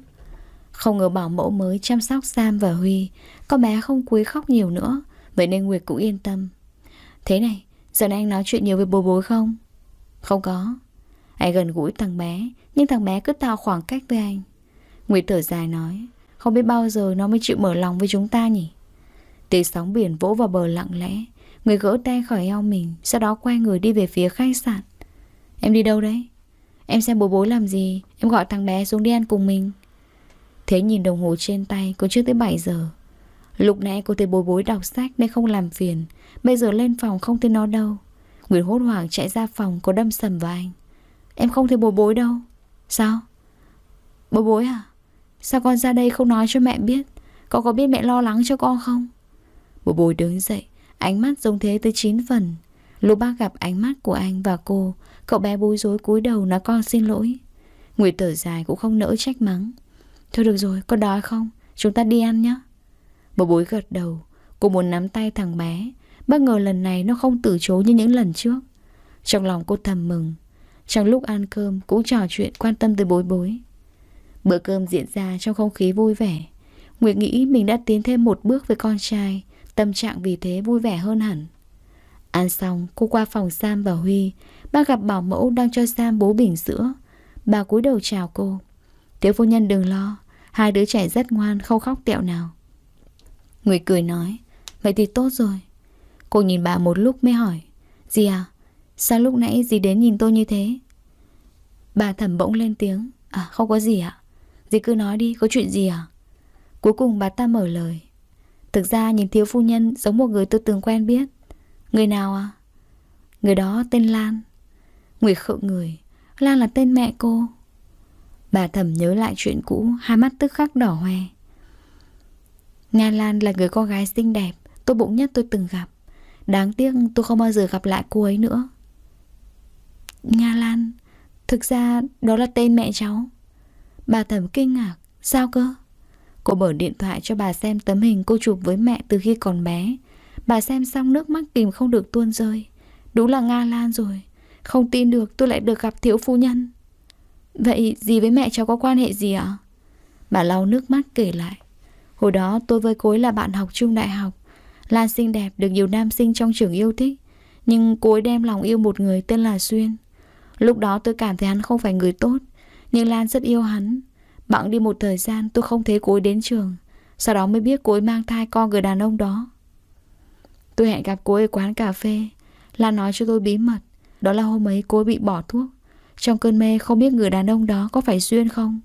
không ngờ bảo mẫu mới chăm sóc Sam và Huy Con bé không quấy khóc nhiều nữa Vậy nên Nguyệt cũng yên tâm Thế này, giờ này anh nói chuyện nhiều với bố bố không? Không có Anh gần gũi thằng bé Nhưng thằng bé cứ tạo khoảng cách với anh Nguyệt thở dài nói Không biết bao giờ nó mới chịu mở lòng với chúng ta nhỉ Tiếng sóng biển vỗ vào bờ lặng lẽ Người gỡ tay khỏi eo mình Sau đó quay người đi về phía khách sạn Em đi đâu đấy? Em xem bố bố làm gì Em gọi thằng bé xuống đi ăn cùng mình Thế nhìn đồng hồ trên tay Cũng chưa tới 7 giờ Lúc nãy cô thấy bối bối đọc sách nên không làm phiền Bây giờ lên phòng không thấy nó đâu nguyễn hốt hoảng chạy ra phòng Cô đâm sầm vào anh Em không thấy bối bối đâu Sao? Bối bối à? Sao con ra đây không nói cho mẹ biết Con có biết mẹ lo lắng cho con không? Bối bối đứng dậy Ánh mắt giống thế tới chín phần Lúc bác gặp ánh mắt của anh và cô Cậu bé bối rối cúi đầu nói con xin lỗi nguyễn thở dài cũng không nỡ trách mắng Thôi được rồi, con đói không? Chúng ta đi ăn nhé Bà bối gật đầu Cô muốn nắm tay thằng bé Bất ngờ lần này nó không từ chối như những lần trước Trong lòng cô thầm mừng Trong lúc ăn cơm cũng trò chuyện quan tâm tới bối bối Bữa cơm diễn ra trong không khí vui vẻ Nguyệt nghĩ mình đã tiến thêm một bước với con trai Tâm trạng vì thế vui vẻ hơn hẳn Ăn xong cô qua phòng Sam và Huy Ba gặp bảo mẫu đang cho Sam bố bình sữa Bà cúi đầu chào cô tiểu phu nhân đừng lo Hai đứa trẻ rất ngoan không khóc tẹo nào Người cười nói Vậy thì tốt rồi Cô nhìn bà một lúc mới hỏi Dì à Sao lúc nãy dì đến nhìn tôi như thế Bà thẩm bỗng lên tiếng À không có gì ạ à? Dì cứ nói đi có chuyện gì à Cuối cùng bà ta mở lời Thực ra nhìn thiếu phu nhân giống một người tôi từng quen biết Người nào à Người đó tên Lan Nguyệt khựng người Lan là tên mẹ cô Bà thẩm nhớ lại chuyện cũ Hai mắt tức khắc đỏ hoe Nga Lan là người con gái xinh đẹp tôi bụng nhất tôi từng gặp Đáng tiếc tôi không bao giờ gặp lại cô ấy nữa Nga Lan Thực ra đó là tên mẹ cháu Bà thẩm kinh ngạc Sao cơ Cô mở điện thoại cho bà xem tấm hình cô chụp với mẹ từ khi còn bé Bà xem xong nước mắt kìm không được tuôn rơi Đúng là Nga Lan rồi Không tin được tôi lại được gặp thiếu phu nhân Vậy gì với mẹ cháu có quan hệ gì ạ? Bà lau nước mắt kể lại Hồi đó tôi với cối là bạn học chung đại học Lan xinh đẹp được nhiều nam sinh trong trường yêu thích Nhưng cối đem lòng yêu một người tên là Xuyên Lúc đó tôi cảm thấy hắn không phải người tốt Nhưng Lan rất yêu hắn Bẵng đi một thời gian tôi không thấy cối đến trường Sau đó mới biết cối mang thai con người đàn ông đó Tôi hẹn gặp cối ở quán cà phê Lan nói cho tôi bí mật Đó là hôm ấy cối bị bỏ thuốc Trong cơn mê không biết người đàn ông đó có phải Xuyên không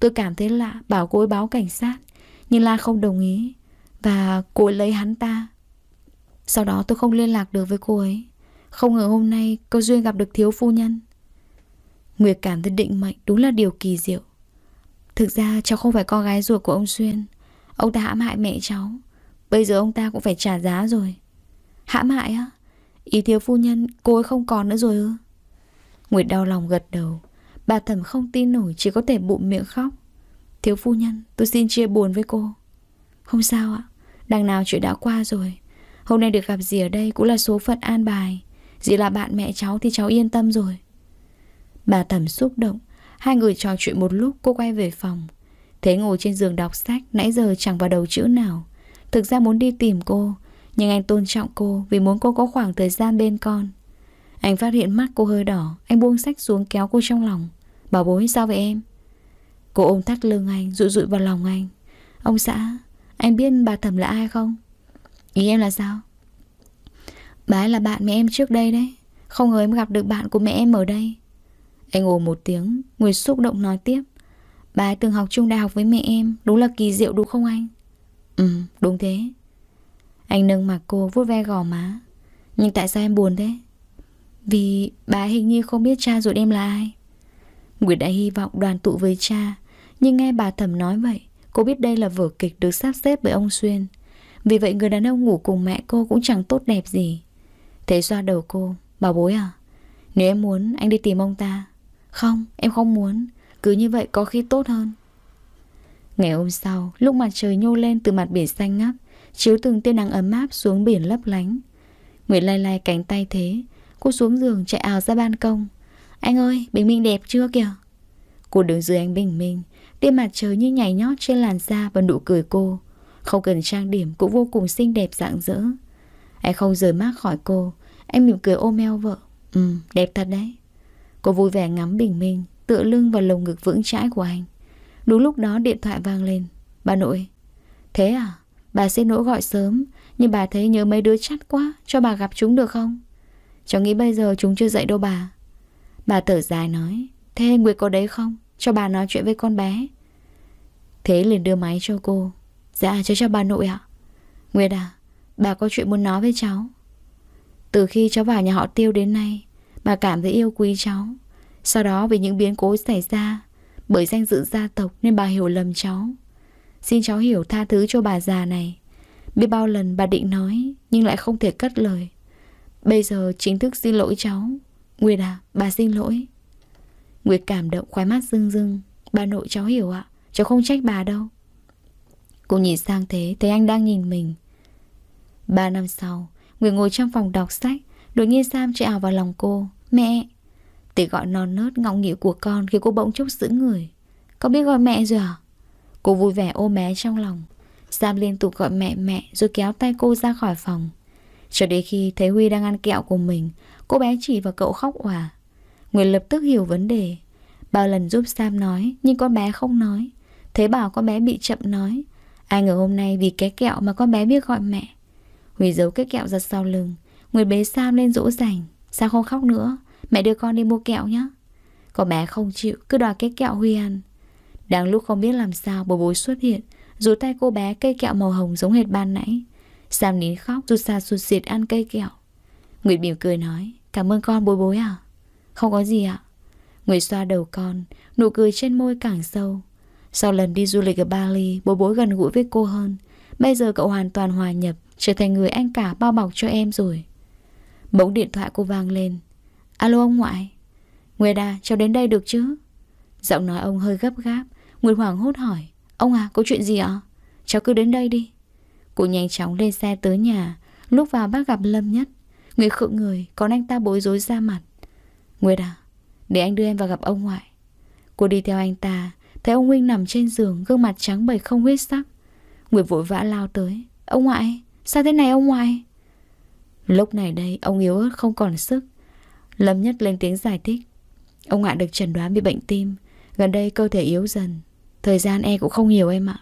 Tôi cảm thấy lạ bảo cối báo cảnh sát nhưng Lan không đồng ý Và cô ấy lấy hắn ta Sau đó tôi không liên lạc được với cô ấy Không ngờ hôm nay cơ duyên gặp được thiếu phu nhân Nguyệt cảm thấy định mệnh đúng là điều kỳ diệu Thực ra cháu không phải con gái ruột của ông Xuyên Ông ta hãm hại mẹ cháu Bây giờ ông ta cũng phải trả giá rồi Hãm hại á Ý thiếu phu nhân cô ấy không còn nữa rồi ư Nguyệt đau lòng gật đầu Bà thẩm không tin nổi chỉ có thể bụng miệng khóc Thiếu phu nhân, tôi xin chia buồn với cô. Không sao ạ, đằng nào chuyện đã qua rồi. Hôm nay được gặp dì ở đây cũng là số phận an bài. Dì là bạn mẹ cháu thì cháu yên tâm rồi. Bà thẩm xúc động, hai người trò chuyện một lúc cô quay về phòng. Thế ngồi trên giường đọc sách nãy giờ chẳng vào đầu chữ nào. Thực ra muốn đi tìm cô, nhưng anh tôn trọng cô vì muốn cô có khoảng thời gian bên con. Anh phát hiện mắt cô hơi đỏ, anh buông sách xuống kéo cô trong lòng. Bảo bối sao vậy em? Cô ôm thắt lưng anh Rụi rụi vào lòng anh Ông xã Anh biết bà thẩm là ai không Ý em là sao Bà ấy là bạn mẹ em trước đây đấy Không ngờ em gặp được bạn của mẹ em ở đây Anh ồ một tiếng Nguyệt xúc động nói tiếp Bà ấy từng học chung đại học với mẹ em Đúng là kỳ diệu đúng không anh Ừ đúng thế Anh nâng mặt cô vuốt ve gò má Nhưng tại sao em buồn thế Vì bà hình như không biết cha ruột em là ai Nguyệt đã hy vọng đoàn tụ với cha nhưng nghe bà thẩm nói vậy Cô biết đây là vở kịch được sắp xếp bởi ông Xuyên Vì vậy người đàn ông ngủ cùng mẹ cô cũng chẳng tốt đẹp gì Thế xoa đầu cô Bảo bối à Nếu em muốn anh đi tìm ông ta Không em không muốn Cứ như vậy có khi tốt hơn Ngày hôm sau lúc mặt trời nhô lên từ mặt biển xanh ngắt Chiếu từng tia nắng ấm áp xuống biển lấp lánh Nguyệt lay lay cánh tay thế Cô xuống giường chạy ảo ra ban công Anh ơi Bình Minh đẹp chưa kìa Cô đứng dưới anh Bình Minh Tia mặt trời như nhảy nhót trên làn da và nụ cười cô. Không cần trang điểm cũng vô cùng xinh đẹp rạng rỡ. Anh không rời mắt khỏi cô. Anh mỉm cười ôm eo vợ. Ừ, đẹp thật đấy. Cô vui vẻ ngắm bình minh, tựa lưng vào lồng ngực vững chãi của anh. Đúng lúc đó điện thoại vang lên. Bà nội. Thế à? Bà xin lỗi gọi sớm, nhưng bà thấy nhớ mấy đứa chát quá, cho bà gặp chúng được không? Cháu nghĩ bây giờ chúng chưa dậy đâu bà. Bà thở dài nói, thế Nguyệt có đấy không? cho bà nói chuyện với con bé. Thế liền đưa máy cho cô. Dạ, cháu chào bà nội ạ. Nguyệt à, bà có chuyện muốn nói với cháu. Từ khi cháu vào nhà họ tiêu đến nay, bà cảm thấy yêu quý cháu. Sau đó vì những biến cố xảy ra, bởi danh dự gia tộc nên bà hiểu lầm cháu. Xin cháu hiểu tha thứ cho bà già này. Biết bao lần bà định nói nhưng lại không thể cất lời. Bây giờ chính thức xin lỗi cháu. Nguyệt à, bà xin lỗi. Nguyệt cảm động khoái mắt rưng rưng Bà nội cháu hiểu ạ Cháu không trách bà đâu Cô nhìn sang thế Thấy anh đang nhìn mình Ba năm sau Nguyệt ngồi trong phòng đọc sách Đột nhiên Sam chạy ảo vào lòng cô Mẹ Tiếng gọi non nớt ngọng nghịu của con Khi cô bỗng chốc giữ người Con biết gọi mẹ rồi à Cô vui vẻ ôm bé trong lòng Sam liên tục gọi mẹ mẹ Rồi kéo tay cô ra khỏi phòng Cho đến khi thấy Huy đang ăn kẹo của mình Cô bé chỉ vào cậu khóc hòa Nguyệt lập tức hiểu vấn đề Bao lần giúp Sam nói Nhưng con bé không nói Thế bảo con bé bị chậm nói Ai ngờ hôm nay vì cái kẹo mà con bé biết gọi mẹ Huy giấu cái kẹo giật sau lưng Nguyệt bế Sam lên dỗ dành Sao không khóc nữa Mẹ đưa con đi mua kẹo nhé Con bé không chịu cứ đòi cái kẹo Huy ăn Đáng lúc không biết làm sao bố bối xuất hiện Rút tay cô bé cây kẹo màu hồng giống hệt ban nãy Sam nín khóc rút xa sụt xịt ăn cây kẹo Nguyệt biểu cười nói Cảm ơn con bối bối à không có gì ạ. Người xoa đầu con, nụ cười trên môi càng sâu. Sau lần đi du lịch ở Bali, bố bối gần gũi với cô hơn. Bây giờ cậu hoàn toàn hòa nhập, trở thành người anh cả bao bọc cho em rồi. Bỗng điện thoại cô vang lên. Alo ông ngoại. Nguyệt à, cháu đến đây được chứ? Giọng nói ông hơi gấp gáp. Nguyệt hoàng hốt hỏi. Ông à, có chuyện gì ạ? Cháu cứ đến đây đi. Cô nhanh chóng lên xe tới nhà. Lúc vào bác gặp Lâm nhất. Nguyệt khựng người, còn anh ta bối rối ra mặt. Nguyệt à Để anh đưa em vào gặp ông ngoại Cô đi theo anh ta Thấy ông Huynh nằm trên giường Gương mặt trắng bầy không huyết sắc Nguyệt vội vã lao tới Ông ngoại Sao thế này ông ngoại Lúc này đây ông yếu ớt không còn sức Lâm Nhất lên tiếng giải thích Ông ngoại được chẩn đoán bị bệnh tim Gần đây cơ thể yếu dần Thời gian e cũng không nhiều em ạ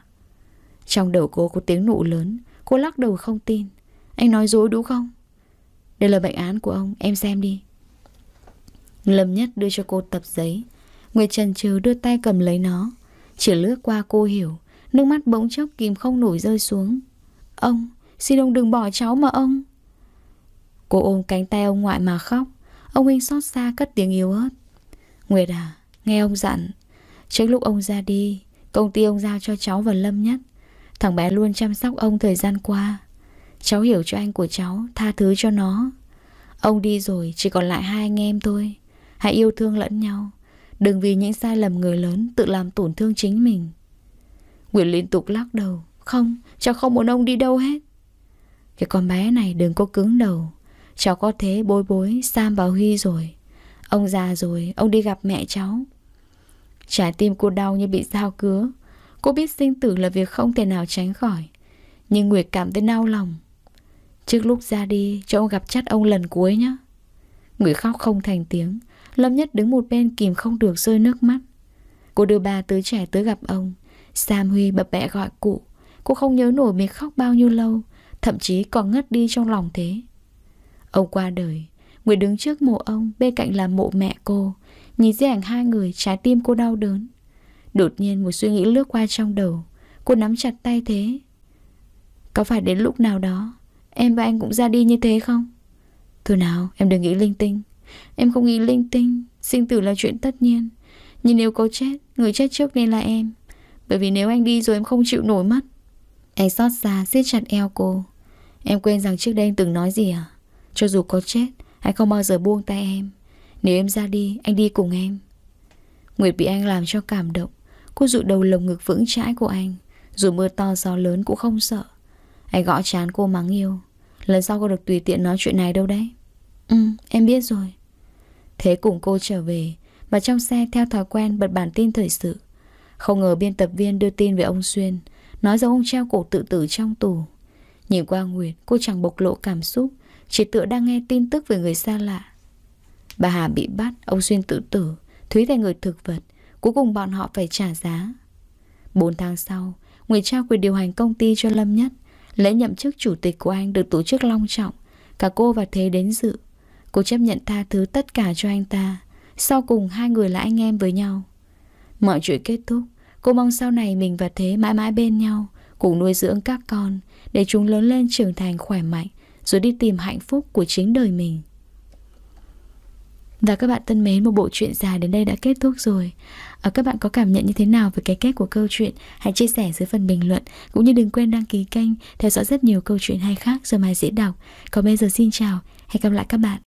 Trong đầu cô có tiếng nụ lớn Cô lắc đầu không tin Anh nói dối đúng không Đây là bệnh án của ông Em xem đi Lâm Nhất đưa cho cô tập giấy. Nguyệt Trần Trừ đưa tay cầm lấy nó. Chỉ lướt qua cô hiểu, nước mắt bỗng chốc kìm không nổi rơi xuống. Ông, xin ông đừng bỏ cháu mà ông. Cô ôm cánh tay ông ngoại mà khóc. Ông Huynh xót xa cất tiếng yếu ớt. Nguyệt à, nghe ông dặn. Trước lúc ông ra đi, công ty ông giao cho cháu và Lâm Nhất. Thằng bé luôn chăm sóc ông thời gian qua. Cháu hiểu cho anh của cháu, tha thứ cho nó. Ông đi rồi, chỉ còn lại hai anh em thôi. Hãy yêu thương lẫn nhau Đừng vì những sai lầm người lớn Tự làm tổn thương chính mình Nguyễn liên tục lắc đầu Không, cháu không muốn ông đi đâu hết Cái con bé này đừng có cứng đầu Cháu có thế bối bối Sam và Huy rồi Ông già rồi, ông đi gặp mẹ cháu Trái tim cô đau như bị dao cứa Cô biết sinh tử là việc không thể nào tránh khỏi Nhưng Nguyệt cảm thấy đau lòng Trước lúc ra đi Cho ông gặp chắt ông lần cuối nhé Nguyệt khóc không thành tiếng Lâm Nhất đứng một bên kìm không được rơi nước mắt. Cô đưa bà tứ trẻ tới gặp ông. Sam Huy bập bẹ gọi cụ. Cô không nhớ nổi mình khóc bao nhiêu lâu, thậm chí còn ngất đi trong lòng thế. Ông qua đời, Nguyệt đứng trước mộ ông, bên cạnh là mộ mẹ cô. Nhìn di ảnh hai người, trái tim cô đau đớn. Đột nhiên một suy nghĩ lướt qua trong đầu. Cô nắm chặt tay thế. Có phải đến lúc nào đó, em và anh cũng ra đi như thế không? Thôi nào, em đừng nghĩ linh tinh. Em không nghĩ linh tinh Sinh tử là chuyện tất nhiên Nhưng nếu có chết Người chết trước nên là em Bởi vì nếu anh đi rồi em không chịu nổi mất Anh xót xa siết chặt eo cô Em quên rằng trước đây anh từng nói gì à Cho dù có chết Anh không bao giờ buông tay em Nếu em ra đi anh đi cùng em Nguyệt bị anh làm cho cảm động Cô dụ đầu lồng ngực vững chãi của anh Dù mưa to gió lớn cũng không sợ Anh gõ chán cô mắng yêu Lần sau cô được tùy tiện nói chuyện này đâu đấy Ừ em biết rồi Thế cùng cô trở về Và trong xe theo thói quen bật bản tin thời sự Không ngờ biên tập viên đưa tin về ông Xuyên Nói rằng ông treo cổ tự tử trong tù Nhìn qua Nguyệt Cô chẳng bộc lộ cảm xúc Chỉ tựa đang nghe tin tức về người xa lạ Bà Hà bị bắt Ông Xuyên tự tử Thúy là người thực vật Cuối cùng bọn họ phải trả giá 4 tháng sau Nguyệt trao quyền điều hành công ty cho Lâm Nhất Lễ nhậm chức chủ tịch của anh được tổ chức long trọng Cả cô và Thế đến dự Cô chấp nhận tha thứ tất cả cho anh ta Sau cùng hai người là anh em với nhau Mọi chuyện kết thúc Cô mong sau này mình và Thế mãi mãi bên nhau Cùng nuôi dưỡng các con Để chúng lớn lên trưởng thành khỏe mạnh Rồi đi tìm hạnh phúc của chính đời mình và các bạn thân mến, một bộ truyện dài đến đây đã kết thúc rồi. À, các bạn có cảm nhận như thế nào về cái kết của câu chuyện? Hãy chia sẻ dưới phần bình luận. Cũng như đừng quên đăng ký kênh, theo dõi rất nhiều câu chuyện hay khác rồi mai dễ đọc. Còn bây giờ xin chào, hẹn gặp lại các bạn.